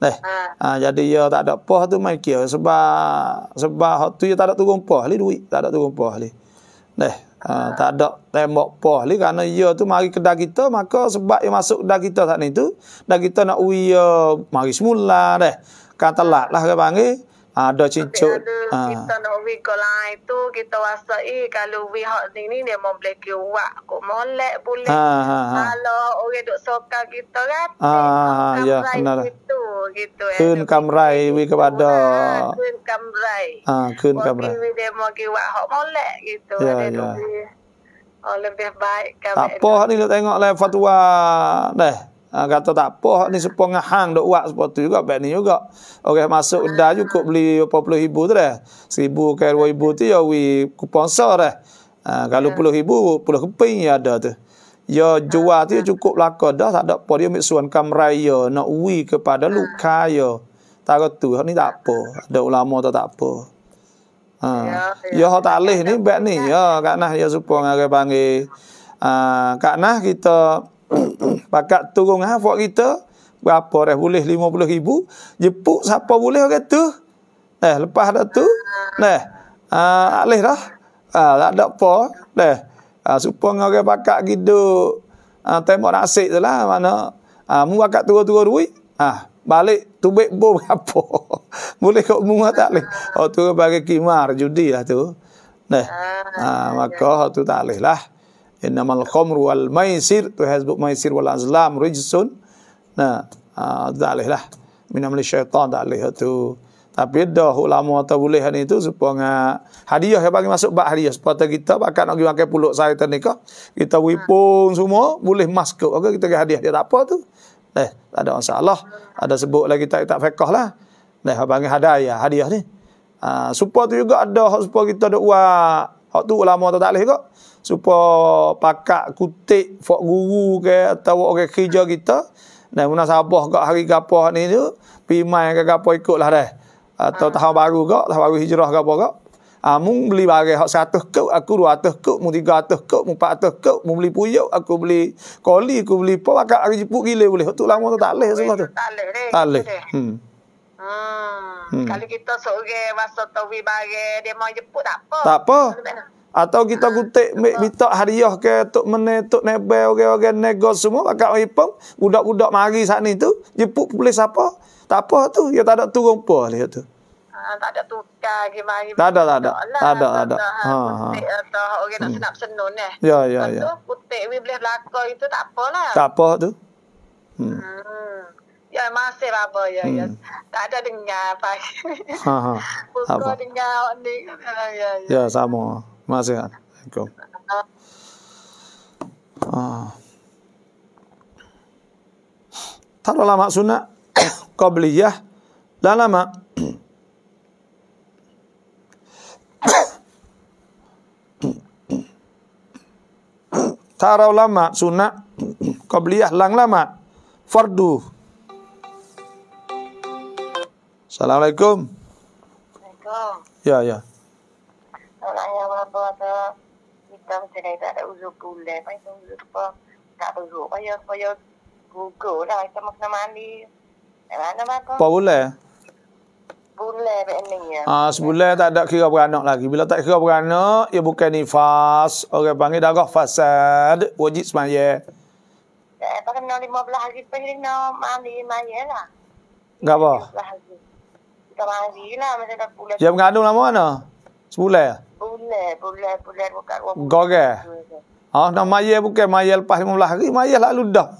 [SPEAKER 1] Eh. Ha. ha. jadi ya tak ada poh tu mai kira sebab sebab hak tu ya tak ada turun poh li duit, tak ada turun poh li. Neh. Ha. ha. tak ada tembok poh li kerana ya tu mari kedai kita maka sebab ia masuk kedai kita tak ni tu, dah kita nak uya mari semula deh. kata telat lah ke panggil. Ah, ada cincuk ada, ha. Ah. kita nak we ke lain tu kita rasa eh kalau we hak ni ni dia mau boleh ke wak ko molek boleh ha, ha, kalau orang duk soka kita kan ha, ha, ya benar. kenal lah. gitu gitu ya eh. kun kamrai we kepada
[SPEAKER 2] kun kamrai ha kun kamrai we dia mau ke wak hak molek gitu ya, ada ya. Lebih, oh, lebih baik kami. Apa ni
[SPEAKER 1] nak tengok lah fatwa. Dah. Ha, kata tak apa, ni sepuluh ngahang duk buat sepuluh tu juga, baik ni juga. Orang masuk ah. dah cukup beli berapa puluh ribu tu dah. Seribu ke dua ribu tu, ya we kupon sah dah. Ha, kalau ya. puluh ribu, puluh keping ya ada tu. Ya jual tu ya ah. cukup laku dah, tak ada apa dia ambil suan kamraya, nak we kepada ah. luka ya. Tak kata tu, ni tak apa. Ada ulama tu tak apa. Ha. Ya, ya. ya tak boleh ni, baik ni. Ya, kak nah, ya supaya orang panggil. Ha, kak nah, kita... Pakat turun hafak ah, kita. Berapa dah boleh 50 ribu. Jepuk siapa boleh orang tu. Eh, lepas dah tu. Nah, uh, alih dah. Uh, tak ada apa. Nah, uh, ah, supaya orang pakat gitu. Uh, tembak nasib je lah. Mana. Uh, mu pakat turun-turun duit. Ah, balik tubik bo berapa. boleh kok mu tak boleh. Oh, tu bagi kimar judi lah tu. Nah, uh, ya, ya, maka ya. tu tak boleh lah innamal khomr wal maisir tu hasbuk maisir wal azlam rijsun nah dalih lah minamli syaitan dalih tu tapi dah ulama atau boleh ni supaya hadiah yang bagi masuk bak hadiah sepatutnya kita bakal nak pakai puluk saya tadi kah kita wipung semua boleh masuk okay, kita ke hadiah dia tak apa tu eh ada ada masalah ada sebut lagi tak tak fiqh lah Nah, apa panggil hadiah, hadiah ni. Ah, uh, supaya tu juga ada supaya kita ada uang. Hak tu ulama tu tak leh kok supaya pakak kutik fok guru ke atau orang kerja kita dan nah, sabah kat hari gapo ni tu pimai ke gapo ikutlah deh. atau ha. Ah. tahun baru gak tahun baru hijrah gapo gak ah mun beli barang hak 100 kau aku 200 kau mun 300 kau mun 400 kau mun beli puyuk aku beli koli aku beli apa pakak hari jepuk gila boleh tu lama tu tak leh semua tu tak leh hmm
[SPEAKER 2] ah, Hmm. Kalau kita seorang masa tu
[SPEAKER 1] bagi dia mau jemput tak apa. Tak apa. Atau kita ah, kutik minta hariah ke tok mene tok nebe orang-orang nego semua pakak ipong budak-budak mari saat ni tu jeput boleh siapa? Tak apa tu, ya tak ada turun apa dia tu.
[SPEAKER 2] Ha, tak ada tukar ke Tak ada, tak ada. Tak ada, lah, ada. Ha ha. atau orang nak hmm. Eh. Ya, ya, ya. Tu kutik we boleh belaka
[SPEAKER 1] itu tak apalah. Tak apa tu. Hmm. hmm.
[SPEAKER 2] Ya, masih apa ya, ya, hmm. ya. Tak ada dengar pagi. Ha ha.
[SPEAKER 1] Pukul
[SPEAKER 2] dengar ni. Ah, ya, ya.
[SPEAKER 1] Ya, sama. Masih Assalamualaikum. Kan? Ah. Tar ulama sunnah qabliyah dah lama Tara lama sunnah qabliyah lang lama fardu Assalamualaikum Waalaikumsalam Ya ya apa-apa
[SPEAKER 2] kita macam ni tak ada uzur bulan macam uzur apa tak uzur, payah saya Google lah kita makan mandi eh, mana mana apa boleh ya. Ah,
[SPEAKER 1] sebulan tak ada kira beranak lagi. Bila tak kira beranak, ia bukan nifas. Orang panggil darah fasad. Wajib semaya.
[SPEAKER 2] Tak apa kena lima belah hari pun ni nak mandi maya lah. Gak apa? belah mandi lah macam tak pulang. Dia
[SPEAKER 1] mengandung lama mana? Sebulan? Sebulan.
[SPEAKER 2] Bulan, bulan, bulan buka rumah. Gore.
[SPEAKER 1] Ha, ah, nak maya bukan maya lepas 15 hari, maya lalu dah.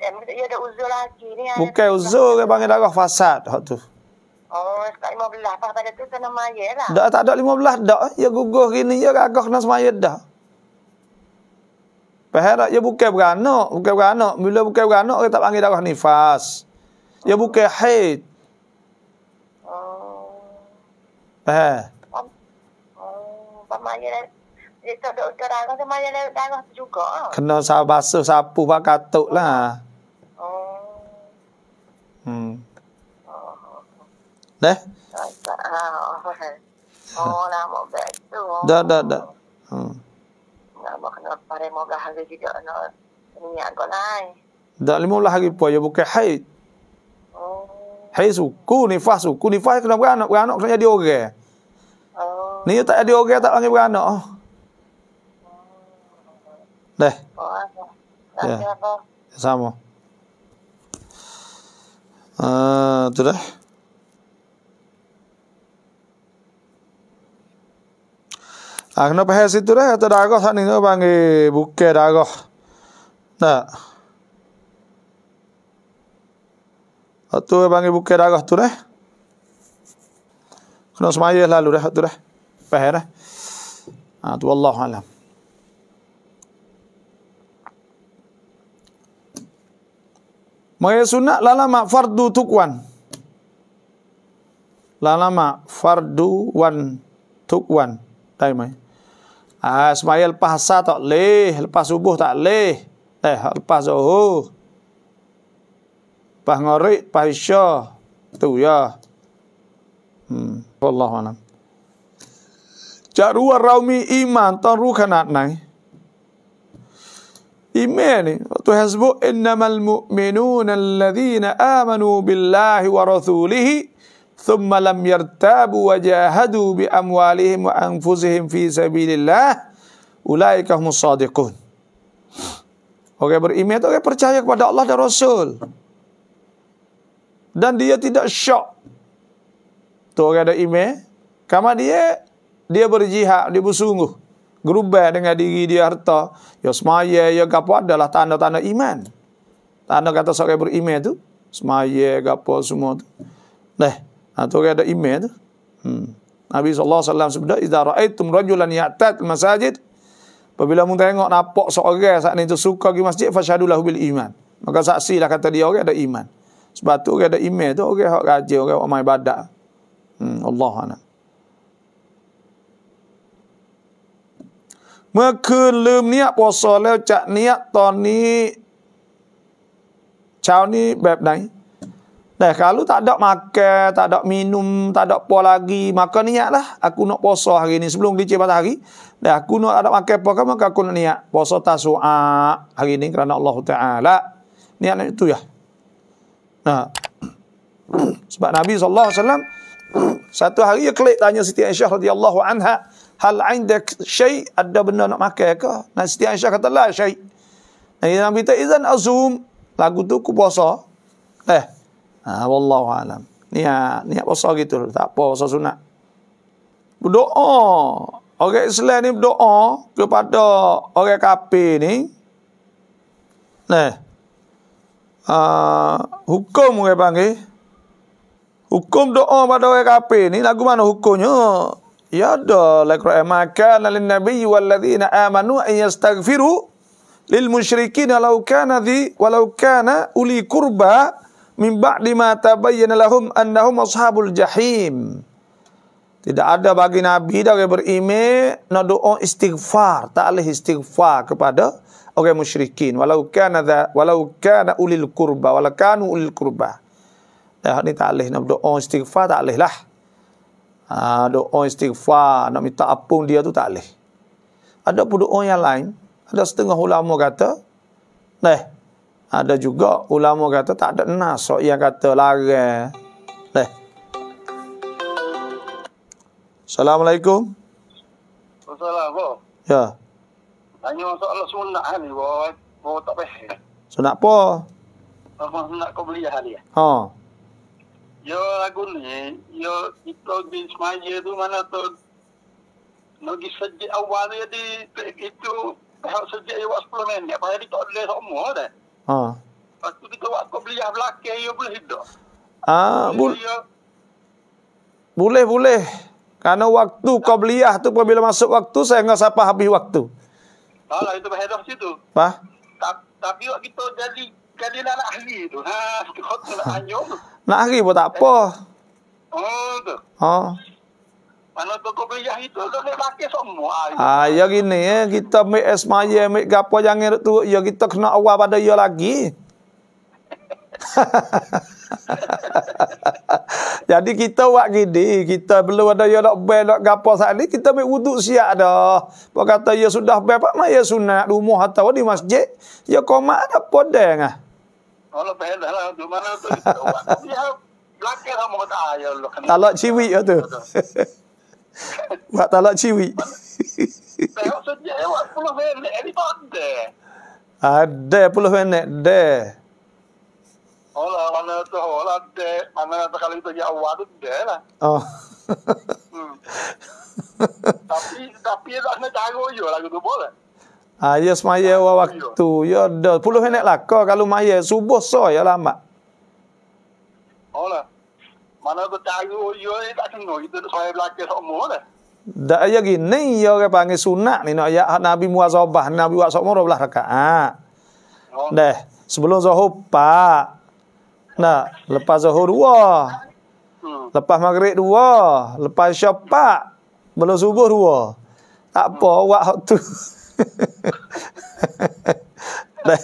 [SPEAKER 2] Eh, maksudnya ada uzur lagi ni. Eh? Bukan uzur
[SPEAKER 1] ke panggil darah fasad hak tu.
[SPEAKER 2] Oh, lima belah. pas pada tu kena maya lah. Tak, tak
[SPEAKER 1] ada lima belah dah. Eh? Ya gugur gini, ya ragah kena semaya dah. Faham tak? Ya bukan beranak. Bukan beranak. Bila bukan beranak, kita tak panggil darah nifas. Ya bukan haid. Oh. Faham?
[SPEAKER 2] darah tu juga.
[SPEAKER 1] Kena sabar basuh sapu pak katuk lah.
[SPEAKER 2] Oh.
[SPEAKER 1] Hmm. Dah?
[SPEAKER 2] Oh, oh nama betul. Dah, dah, dah. Hmm. Nama kena pare moga hari juga nak minyak kau lain.
[SPEAKER 1] Dah lima lah hari puaya bukan haid. Oh. Haid suku, nifas suku. Nifas kena beranak, beranak kena jadi orang. Okay. Ni tak ada orang tak panggil beranak. Oh. de, Ya. Sama. Ah, uh, tu dah. Agno ah, pahe situ dah atau dagoh ni panggil buke Atau panggil buke tu dah. Kena semaya pahir eh. Ha tu wallahu alam. Maya sunnah lalama fardu tukwan. lama fardu wan tukwan. Tai mai. Ah ha, semaya lepas asa tak leh, lepas subuh tak leh. Eh lepas zuhur. pas ngorek, pas isya. Tu ya. Hmm, wallahu alam. จะรู้ว่าเรามีอีมานต้องรู้ขนาดไหนอิมานีตัวฮัสบุอินนัมัลมุมินูนัลลัดีนอามานูบิลลาฮิวะรอซูลิฮิซุมมะลัมยัรตาบูวะจาฮัดูบิอัมวาลิฮิมวะอันฟุซิฮิมฟีซะบีลิลลาฮอุลัยกะฮุมุศอดิกุนโอเคบอกอิเมานต์โอเคเชื่อ dan dia tidak syok. Tu orang ada email. Kamu dia dia berjihad, dia bersungguh. Gerubah dengan diri dia harta. Ya semaya, ya gapo adalah tanda-tanda iman. Tanda kata seorang beriman itu. Semaya, gapo semua tu. Nah, atau ha, orang ada iman itu. Hmm. Nabi SAW sebeda, Iza ra'aitum rajulan ya'tad masajid. Apabila kamu tengok nampak seorang saat ini itu suka pergi masjid, fasyadulah bil iman. Maka saksilah kata dia orang ada iman. Sebab tu orang ada iman tu orang hak raja, orang yang badak. Hmm, Allah anak. เมื่อคืนลืมเนี้ยปวสอแล้วจะเนี้ยตอนนี้เช้านี้แบบไหนแต่ kalau tak ada makan, tak ada minum, tak ada apa lagi, maka niatlah aku nak puasa hari ini sebelum gelincir matahari. Dah aku nak ada makan apa kau maka aku nak niat puasa tasua hari ini kerana Allah Taala. Niat itu ya. Nah. Sebab Nabi sallallahu alaihi wasallam satu hari dia klik tanya Siti Aisyah radhiyallahu anha hal indak syai ada benda nak makan ke nah Siti Aisyah kata la syai nah yang kita izan azum lagu tu ku puasa eh ha wallahu alam ni ni puasa gitu tak apa puasa sunat berdoa orang Islam ni berdoa kepada orang kafir ni nah Uh, hukum orang panggil hukum doa pada orang kafir ni lagu mana hukumnya Ya ada lekro maka nabi nabi waladina amanu an yastaghfiru lil musyrikin walau kana di walau kana uli kurba min ba'di ma tabayyana lahum annahum ashabul jahim. Tidak ada bagi nabi dah berime, beriman nak doa istighfar, tak boleh istighfar kepada orang musyrikin walau kana da, walau kana ulil kurba walau kanu ulil kurba. Ya, ni tak boleh nak doa istighfar, tak boleh lah. Ha, orang istighfar nak minta apung dia tu tak boleh. Ada pun orang yang lain. Ada setengah ulama kata. Leh. Ada juga ulama kata tak ada nasok yang kata lari. Leh. Assalamualaikum.
[SPEAKER 2] Assalamualaikum. Ya. Tanya soalan sunnah ni, boy. Oh, tak payah.
[SPEAKER 1] Sunnah apa?
[SPEAKER 2] Sunnah kau beli hari ni. Haa. Yo lagu ni, yo kita di semaya tu mana tu Nogi saja awal ya di itu Pihak saja ya buat
[SPEAKER 1] 10 minit, pasal dia tak semua dah Ah. Lepas tu kita kau beli yang belakang, ya boleh hidup Ah, boleh Boleh, boleh Karena waktu kau beli tu pun bila masuk waktu, saya nggak sapa habis waktu
[SPEAKER 2] Haa lah, itu berhidup situ
[SPEAKER 1] Apa? Tapi waktu
[SPEAKER 2] kita jadi, jadi anak ahli tu Haa, kau tu nak
[SPEAKER 1] Lari pun tak apa. Oh, tu. Ha. Oh.
[SPEAKER 2] Mana tu kau beli yang itu, kau boleh pakai semua. Ah,
[SPEAKER 1] ah ya gini, ya. kita ambil esmaya, ambil gapa yang itu, ya kita kena awal pada ya lagi. Jadi kita buat gini, kita belum ada yang nak bayar, nak gapa saat ini, kita ambil wuduk siap dah. Pak kata, ya sudah bayar, Pak, ya sunat rumah atau di masjid, ya komat ada podeng lah.
[SPEAKER 2] Oh, Allah pahala lah Untuk mana tu Siap Belakang lah Mereka tak Ya Talak ciwi lah tu
[SPEAKER 1] Buat talak ciwi
[SPEAKER 2] Saya maksudnya, Jawab puluh minit Ini tak ah,
[SPEAKER 1] ada Ada puluh minit Ada
[SPEAKER 2] Allah mana tu Allah ada Mana tu kalau itu Ya Allah tu Ada lah
[SPEAKER 1] Oh hmm.
[SPEAKER 2] tapi tapi tak nak cari lagu tu boleh.
[SPEAKER 1] Ha, ya semaya ha, waktu. Ya dah. Puluh minit lah. Kau kalau maya subuh so ya lama.
[SPEAKER 2] Oh lah. Mana aku tahu oh, ya eh, tak tengok. Itu saya belakang semua dah.
[SPEAKER 1] Dak ya gini ya ke panggil sunat ni nak ya Nabi Muazzabah Nabi wa sok moro belah rakaat. Dah ha. oh. sebelum zuhur pak. Nah, lepas zuhur dua. Hmm. Lepas maghrib dua, lepas syafaq belum subuh dua. Tak apa hmm. waktu. Ne.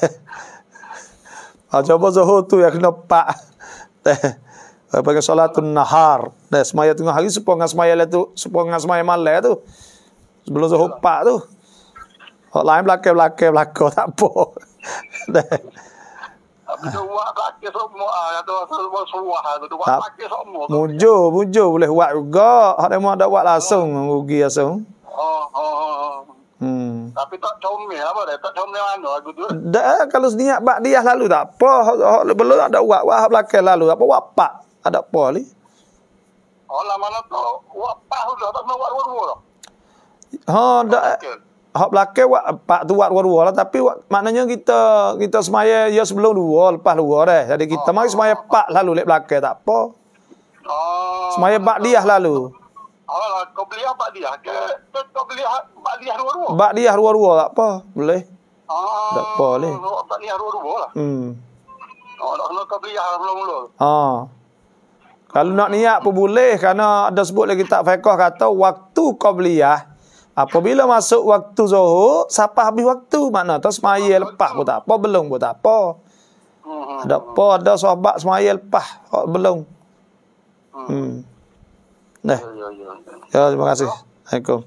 [SPEAKER 1] Ah, A coba zuhur tu yang pak, eh, Ne. Bagi salatun nahar. Ne. Eh, semaya tengah hari sepuluh dengan semaya lah tu. Sepuluh dengan semaya malam tu. Sebelum zuhur pak tu. Orang oh, lain belakang-belakang belakang. Tak apa. Ne. Mujo, mujo boleh buat juga. Hari mahu ada buat langsung, rugi langsung. Oh, oh,
[SPEAKER 2] oh. oh. Hmm. Tapi tak comel apa dah Tak comel mana aku tu?
[SPEAKER 1] Dah, eh, kalau niat bak dia lalu tak apa. Belum ada uap. Wah, belakang lalu. Apa uap pak? Ada apa ni?
[SPEAKER 2] Oh, lah mana tu? Uap pak sudah. Tak nak uap dua-dua
[SPEAKER 1] Ha, dah. Hak belakang wak pak tu wak ha, eh, dua-dua lah tapi wak, maknanya kita kita semaya ya sebelum dua lepas dua deh. Jadi kita oh, mari semaya pak lalu lek belakang tak apa. Oh. Semaya bak dia lalu.
[SPEAKER 2] Alah, kau beli apa dia Kau beli apa dia rua-rua? Bak dia rua-rua tak lah, apa.
[SPEAKER 1] Boleh. Ah, tak apa boleh.
[SPEAKER 2] Tak dia rua-rua lah. Hmm.
[SPEAKER 1] Oh, nak kau beli mula-mula. Ah. Kalau nak niat pun boleh kerana ada sebut lagi tak fiqh kata waktu kau beli ya. apabila masuk waktu zuhur, siapa habis waktu? Makna tu semaya ah, lepas pun tak apa, belum pun tak apa. Hmm. hmm ada hmm. apa ada sahabat semaya lepas, belum.
[SPEAKER 2] hmm. hmm. Nah. Ya, ya, ya. ya terima
[SPEAKER 1] kasih. Assalamualaikum.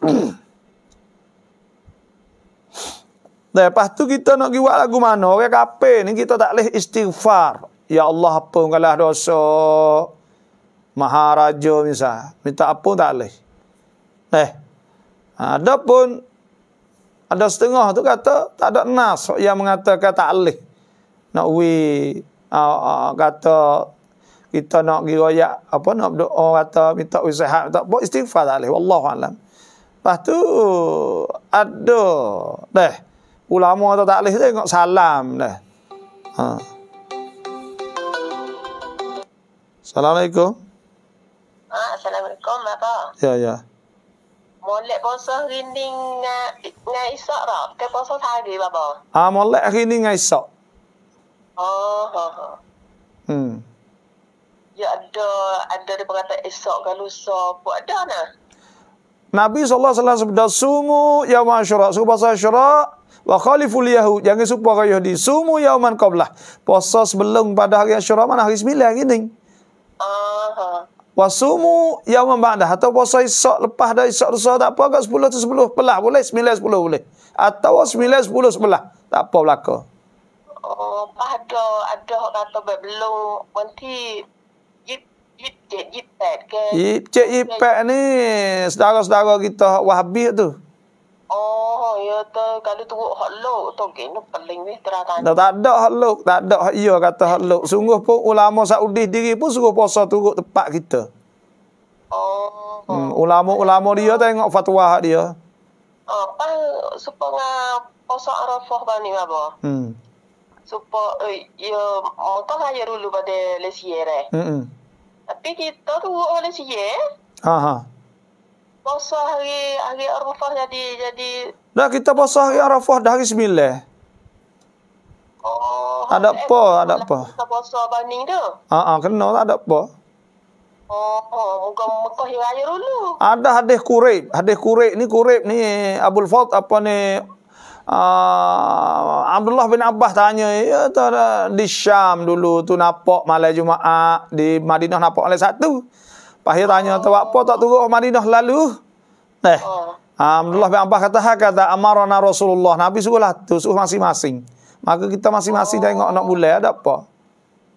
[SPEAKER 1] Nah, lepas tu kita nak buat lagu mana? Orang okay, kape ni kita tak leh istighfar. Ya Allah apa kalah dosa. Maharaja misal. Minta apa tak leh. Eh. Ada pun ada setengah tu kata tak ada nas yang mengatakan tak leh. Nak we uh, ah, uh, ah, kata kita nak pergi royak apa nak berdoa kata minta usaha tak apa istighfar alaih wallahu alam lepas tu ada deh ulama atau tak leh tengok salam deh ha Assalamualaikum.
[SPEAKER 2] Ah, Assalamualaikum, apa? Ya, ya. Molek poso rini ngai isok tak? Ke poso tadi, babo.
[SPEAKER 1] Ah, molek rinding ngai isok.
[SPEAKER 2] Oh, ho, oh, oh. ho. Hmm. Ya ada ada dia berkata esok ke kan lusa pun ada lah.
[SPEAKER 1] Nabi SAW alaihi wasallam sabda sumu ya masyara suku bahasa syara wa khaliful yahud jangan supaya kayo di sumu yauman qablah puasa sebelum pada hari asyura mana hari 9 gini aha uh-huh. Wasumu yauman ba'da atau puasa esok lepas dari esok rusa tak apa kat 10 tu 10 pelah boleh 9 10 boleh atau 9 10 11 tak apa belaka Oh, ada
[SPEAKER 2] ada kata belum nanti
[SPEAKER 1] Cik Ipek ke? Ip, Cik Ipek ni saudara-saudara kita Wahabi tu.
[SPEAKER 2] Oh, ya tu kalau tu hok lok tu kena peling ni terang tadi.
[SPEAKER 1] Tak ada hok lok, tak ada hok iya kata hok lok. Sungguh pun ulama Saudi diri pun suruh posa turut tempat kita. Oh. Hmm, ulama-ulama dia tengok fatwa hak dia.
[SPEAKER 2] apa ah, supaya posa Arafah bani apa? Hmm. Supaya eh, ya motong aja dulu pada lesiere. Eh. Hmm. -mm. Tapi kita tu buat oleh si ye. Eh? Ha ha. Puasa hari hari Arafah jadi jadi.
[SPEAKER 1] Dah kita puasa hari Arafah dah hari 9. Oh, ada eh, apa? Ada apa?
[SPEAKER 2] Kita puasa banding tu. Ha ah, ha, kena lah ada apa? Oh, oh muka Mekah hari Ada hadis Quraib.
[SPEAKER 1] Hadis Quraib ni Quraib ni Abdul Fadl apa ni Uh, Abdullah bin Abbas tanya, ya tu ada di Syam dulu tu nampak malam Jumaat, di Madinah nampak oleh satu. Pahir tanya, tu apa tak turun Madinah lalu? Eh, oh. ah, Abdullah bin Abbas kata, ha, kata amarana Rasulullah, Nabi suruhlah tu, suruh masing-masing. Maka kita masing-masing tengok nak mulai, ada apa?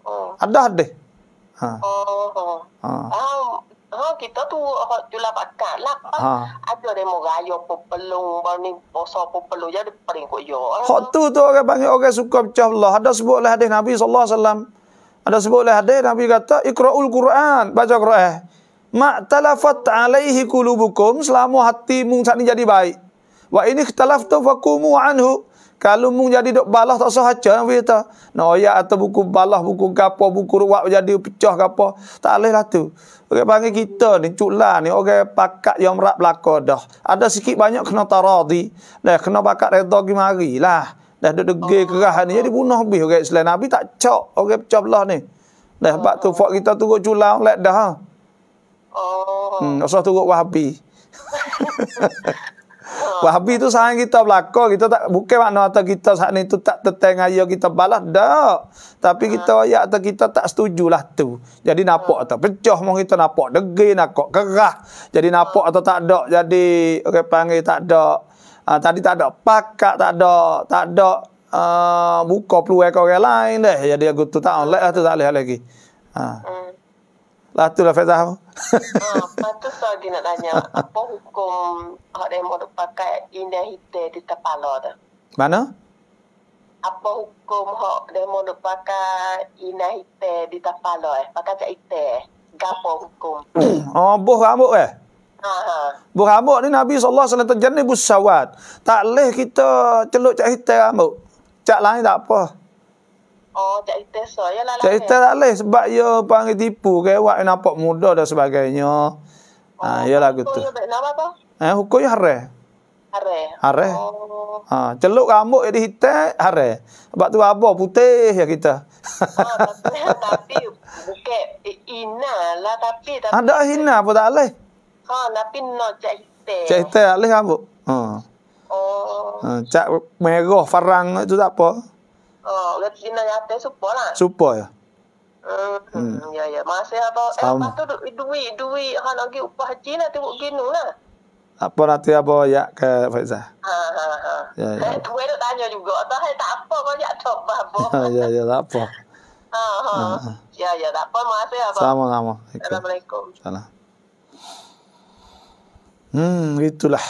[SPEAKER 1] Oh. Ada deh. Ha. Oh, ha kau oh, kita tu hot jula bakat lah. Ha.
[SPEAKER 2] Ada demo raya pepelung baru ni
[SPEAKER 1] poso pepelung jadi paling kok yo. Hot tu tu orang panggil orang suka pecah belah. Ada sebut oleh hadis Nabi sallallahu alaihi wasallam. Ada sebut oleh hadis Nabi kata ikraul Quran, baca Quran. Eh. Ma talafat alaihi kulubukum selama hatimu saat ni jadi baik. Wa ini ikhtalaftu fakumu anhu. Kalau mung jadi dok balah tak sah aja nang kita. Noya atau buku balah buku gapo buku ruak jadi pecah gapo. Tak alih lah tu. Orang panggil kita ni cula ni orang pakat yang merap belaka dah. Ada sikit banyak kena taradi. Dah kena pakat redha gi mari lah. Dah duk degil oh. kerah ni jadi bunuh habis orang Islam. Nabi tak cak orang pecah belah ni. Dah oh. sebab oh. tu fak kita turut cula lek dah. Oh. Hmm, usah turut Wahabi. Wahabi itu sangat kita belako kita tak bukan makna atau kita saat ni tu tak teteng ayo kita balas dak. Tapi kita ah. ya atau kita tak setuju lah tu. Jadi napak ah. atau pecah mong kita napak degi nakok kerah. Jadi napak ah. atau tak dak. Jadi orang okay, panggil tak dak. Uh, tadi tak ada pakak tak ada tak ada uh, buka peluang ke orang lain deh jadi aku tu tak online lah tu tak boleh lagi ha uh. Lah tu lah Fezah. Ha, ah,
[SPEAKER 2] patut tu so dia nak tanya apa hukum hak demo mau pakai indah hite di kepala tu.
[SPEAKER 1] Mana? Apa hukum hak demo mau pakai indah hite di kepala eh? Pakai cak hite. Eh? Gapo hukum? oh, buh rambut eh? Ha Buh rambut ni Nabi saw. alaihi wasallam terjenis busawat. Tak leh kita celuk cak hite rambut. Cak lain tak apa.
[SPEAKER 2] Oh, tak kita so. Ya lah. Tak
[SPEAKER 1] sebab ya panggil tipu ke awak nampak muda dan sebagainya. Ha, oh, ya lagu tu. Nama apa? Eh, hukum hare.
[SPEAKER 2] Hare. Hare. Oh.
[SPEAKER 1] Ha, celuk rambut jadi hitam hare. Sebab tu apa putih ya kita. Oh,
[SPEAKER 2] tapi bukan eh, ina lah tapi tapi. Ada
[SPEAKER 1] hina apa tak leh?
[SPEAKER 2] Ha, tapi no cak hitam. Cak
[SPEAKER 1] hitam rambut. Ha. Oh. Ha, cak merah farang itu tak apa.
[SPEAKER 2] Oh, Retina yang ada support lah. Support ya? Hmm, hmm. hmm ya, ya. Masih apa? Eh, patut tu du- duit, duit. Kan lagi upah haji lah, tengok gini lah.
[SPEAKER 1] Apa nanti apa ya ke Faizah? Ha, ha, ha. Ya, ya. Eh,
[SPEAKER 2] tanya juga. Tak, tak apa kau nak coba apa.
[SPEAKER 1] ya, ya, tak apa.
[SPEAKER 2] Ha, ha. ha, ha. Ya, ya, tak apa. Masih apa. Sama-sama. Assalamualaikum. Salam.
[SPEAKER 1] Hmm, gitulah.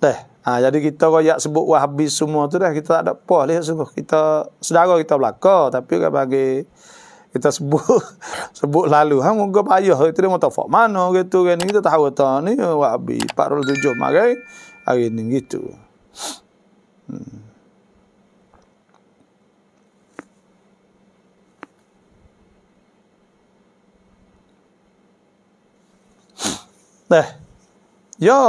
[SPEAKER 1] Teh. Ha, jadi kita koyak sebut wahabi semua tu dah kita tak ada apa lah sungguh. Kita saudara kita belaka tapi kan bagi kita sebut sebut lalu ha moga payah itu dia mutafak mana gitu kan kita tahu ta ni wahabi 47 mari hari ini gitu. Hmm. Nah. Eh, ya,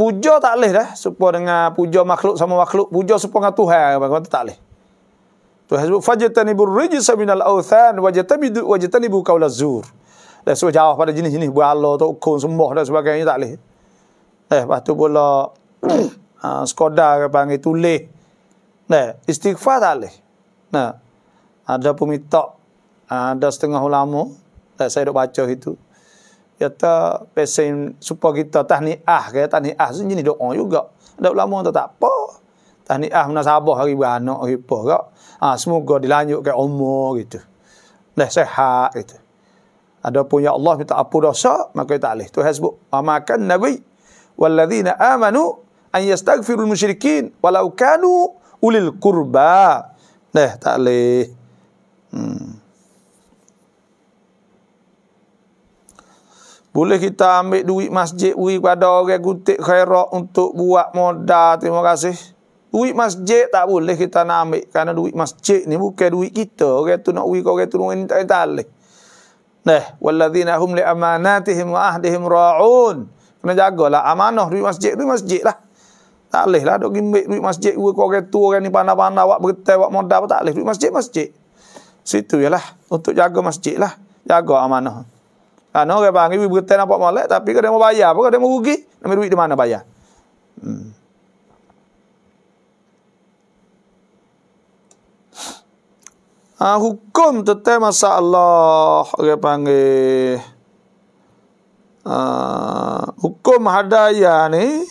[SPEAKER 1] Puja tak boleh dah. Supa dengan puja makhluk sama makhluk. Puja supa dengan Tuhan. Bagaimana tak boleh. Tuhan sebut. Fajatanibur rijisa minal awthan. Wajatanibu, wajatanibu Zur Dah suruh jawab pada jenis-jenis. Buat Allah tu ukun sembah dan sebagainya. Tak boleh. Eh, lepas tu pula. uh, skoda ke panggil tulis. Nah, eh, istighfar tak boleh. Nah, ada pemita. Ah, ada setengah ulama. Eh, saya dah baca itu kata pesen supaya kita tahniah ke tahniah sini jenis doa juga. Dak lama tu tak apa. Tahniah mana Sabah hari beranak hari apa gak. Ha, semoga ke umur gitu. Dah sehat gitu. Adapun ya Allah minta apa dosa maka tak leh. Tuhan sebut amakan nabi walladzina amanu an yastaghfirul musyrikin walau kanu ulil kurba. Dah tak leh. Hmm. Boleh kita ambil duit masjid beri kepada orang kutik khairat untuk buat modal. Terima kasih. Duit masjid tak boleh kita nak ambil. Kerana duit masjid ni bukan duit kita. Orang tu nak beri kepada orang tu. Orang ni tak kata alih. Nah. Walladzina hum li amanatihim wa ahdihim ra'un. Kena jagalah amanah duit masjid. Duit masjid lah. Tak boleh lah. Duk ambil duit masjid. Duit orang tu orang ni pandai-pandai. Wak berita, wak modal. Tak boleh. Duit masjid, masjid. Situ je lah. Untuk jaga masjid lah. Jaga amanah. Amanah. Ha, no, orang panggil, ibu kata nampak malak, tapi kalau dia mau bayar apa, kalau dia mau rugi, nama duit di mana bayar. Hmm. Ha, hukum tetap masalah, orang panggil. Ha, hukum hadaya ni,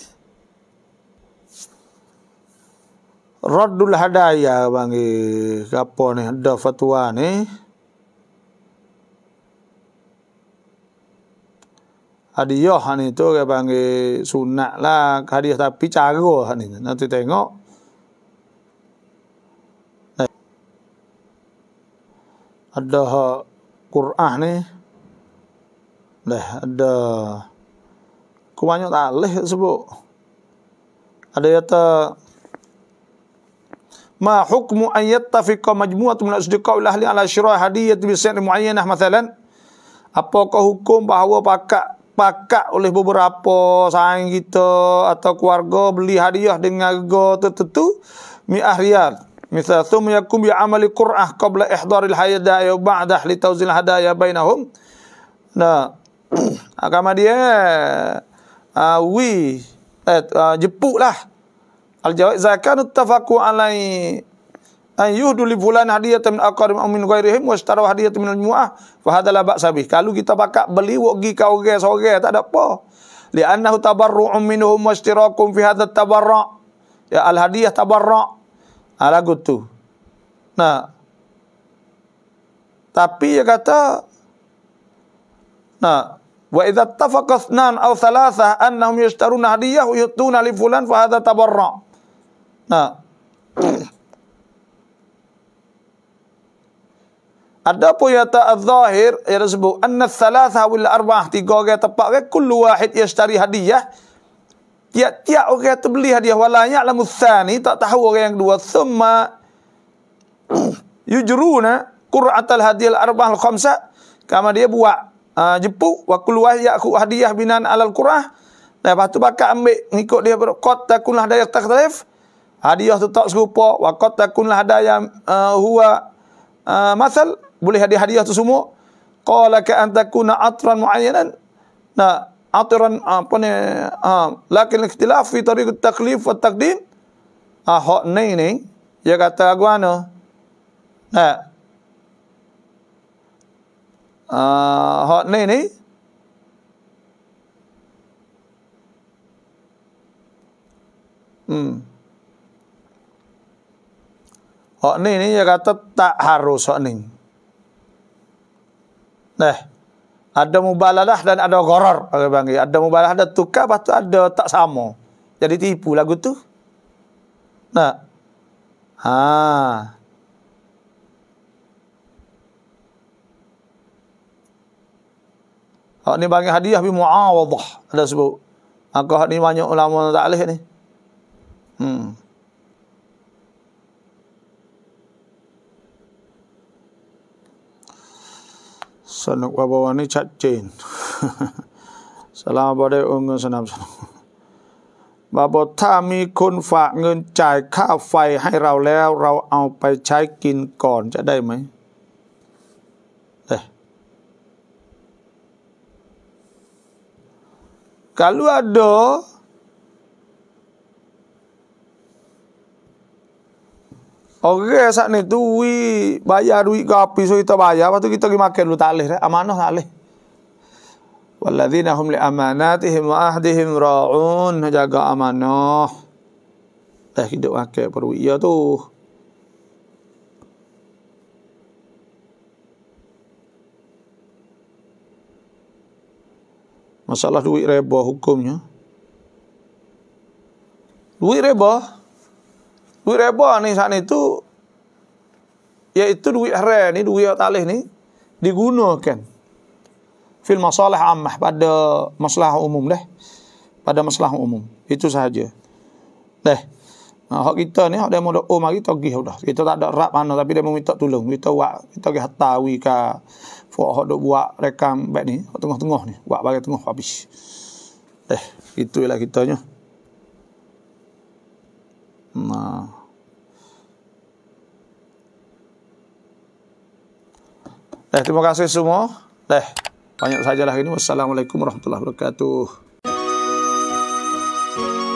[SPEAKER 1] Radul hadaya panggil. Apa ni, ada fatwa ni. hadiah ha, ni tu dia panggil sunat lah hadiah tapi cara ha, ni nanti tengok ada ha, Quran ni dah ada kebanyak talih sebut ada kata ma hukmu an yattafiqa majmu'atun min asdiqa' al ahli ala syira' hadiyyah bi sa'in mu'ayyanah misalan apakah hukum bahawa pakak? sepakat oleh beberapa sayang kita atau keluarga beli hadiah dengan harga tertentu mi riyal. Misal sum yakum bi amali qur'ah qabla ihdaril hadiah ya ba'da li tawzil hadaya bainahum. Nah, agama dia awi eh ah, jepuklah. Al jawab zakat alai an yuhdu li fulan hadiyatan min aqarim aw min ghairihim wa ashtara hadiyatan min al-mu'ah fa hadha la ba'sa bih kalau kita pakak beli wak gi ka orang sore tak ada apa li annahu tabarru'un minhum wa ishtirakum fi hadha at-tabarru' ya al hadiyah tabarru' ala ha, gutu nah tapi dia kata nah wa idza ittafaqa ithnan aw thalatha annahum yashtaruna hadiyah wa yutuna li fulan fa hadha tabarru' nah Ada pun yang tak zahir yang disebut anna thalatha wal arba'ah tiga orang tepat ke kullu wahid yashtari hadiah. Tiap-tiap orang okay, tu beli hadiah walanya la musani tak tahu orang yang dua summa yujruna al hadiah arba'ah khamsa kama dia buat uh, ah, jepu wa kullu wahid yakhu hadiah binan al al qur'ah. Lepas tu bakal ambil ikut dia qad takunlah daya takhtalif hadiah tu tak serupa wa qad takunlah daya uh, huwa uh, ah, masal boleh hadiah-hadiah tu semua qala ka antakuna atran muayyanan na atran ah, apa ni ha lakin ikhtilaf fi tariq at-taklif wa taqdim ah, ha hok ni ni ya kata aguano. ana nah ha hok ni ni hmm hok ni ni dia kata tak harus hok ni Nah, Ada mubalalah dan ada gharar orang panggil. Ada mubalalah ada tukar lepas tu ada tak sama. Jadi tipu lagu tu. Nah. Ha. Hak ni bagi hadiah bi muawadhah ada sebut. Maka hak ni banyak ulama taklih ni. Hmm. สนุกว่าบวันี่ชัดเจนสลาบได้องเงินสนับสนุนบาบทถ้ามีคนฝากเงินจ่ายค่าไฟให้เราแล้วเราเอาไปใช้กินก่อนจะได้ไหมได้ก a ลัว a อ Orang sak ni duit bayar duit ke so kita bayar lepas tu kita pergi makan dulu talih amanah talih walladzina hum amanatihim wa ahdihim ra'un jaga amanah dah eh, hidup makan perlu ia tu masalah duit reba hukumnya duit reba Duit reba ni saat ni tu iaitu ya duit haram ni, duit yang talih ni digunakan fil masalah ammah pada masalah umum dah. Pada masalah umum. Itu sahaja. Dah. Nah, hak kita ni hak demo dak om hari tagih sudah. Kita tak ada rap mana tapi dia meminta tolong. Kita buat kita pergi hantar wi ka buat hak dok buat rekam bag ni, hak tengah-tengah ni, buat bagi tengah habis. Eh, itulah kitanya. Nah. terima kasih semua. Eh, banyak sajalah ini. Wassalamualaikum warahmatullahi wabarakatuh.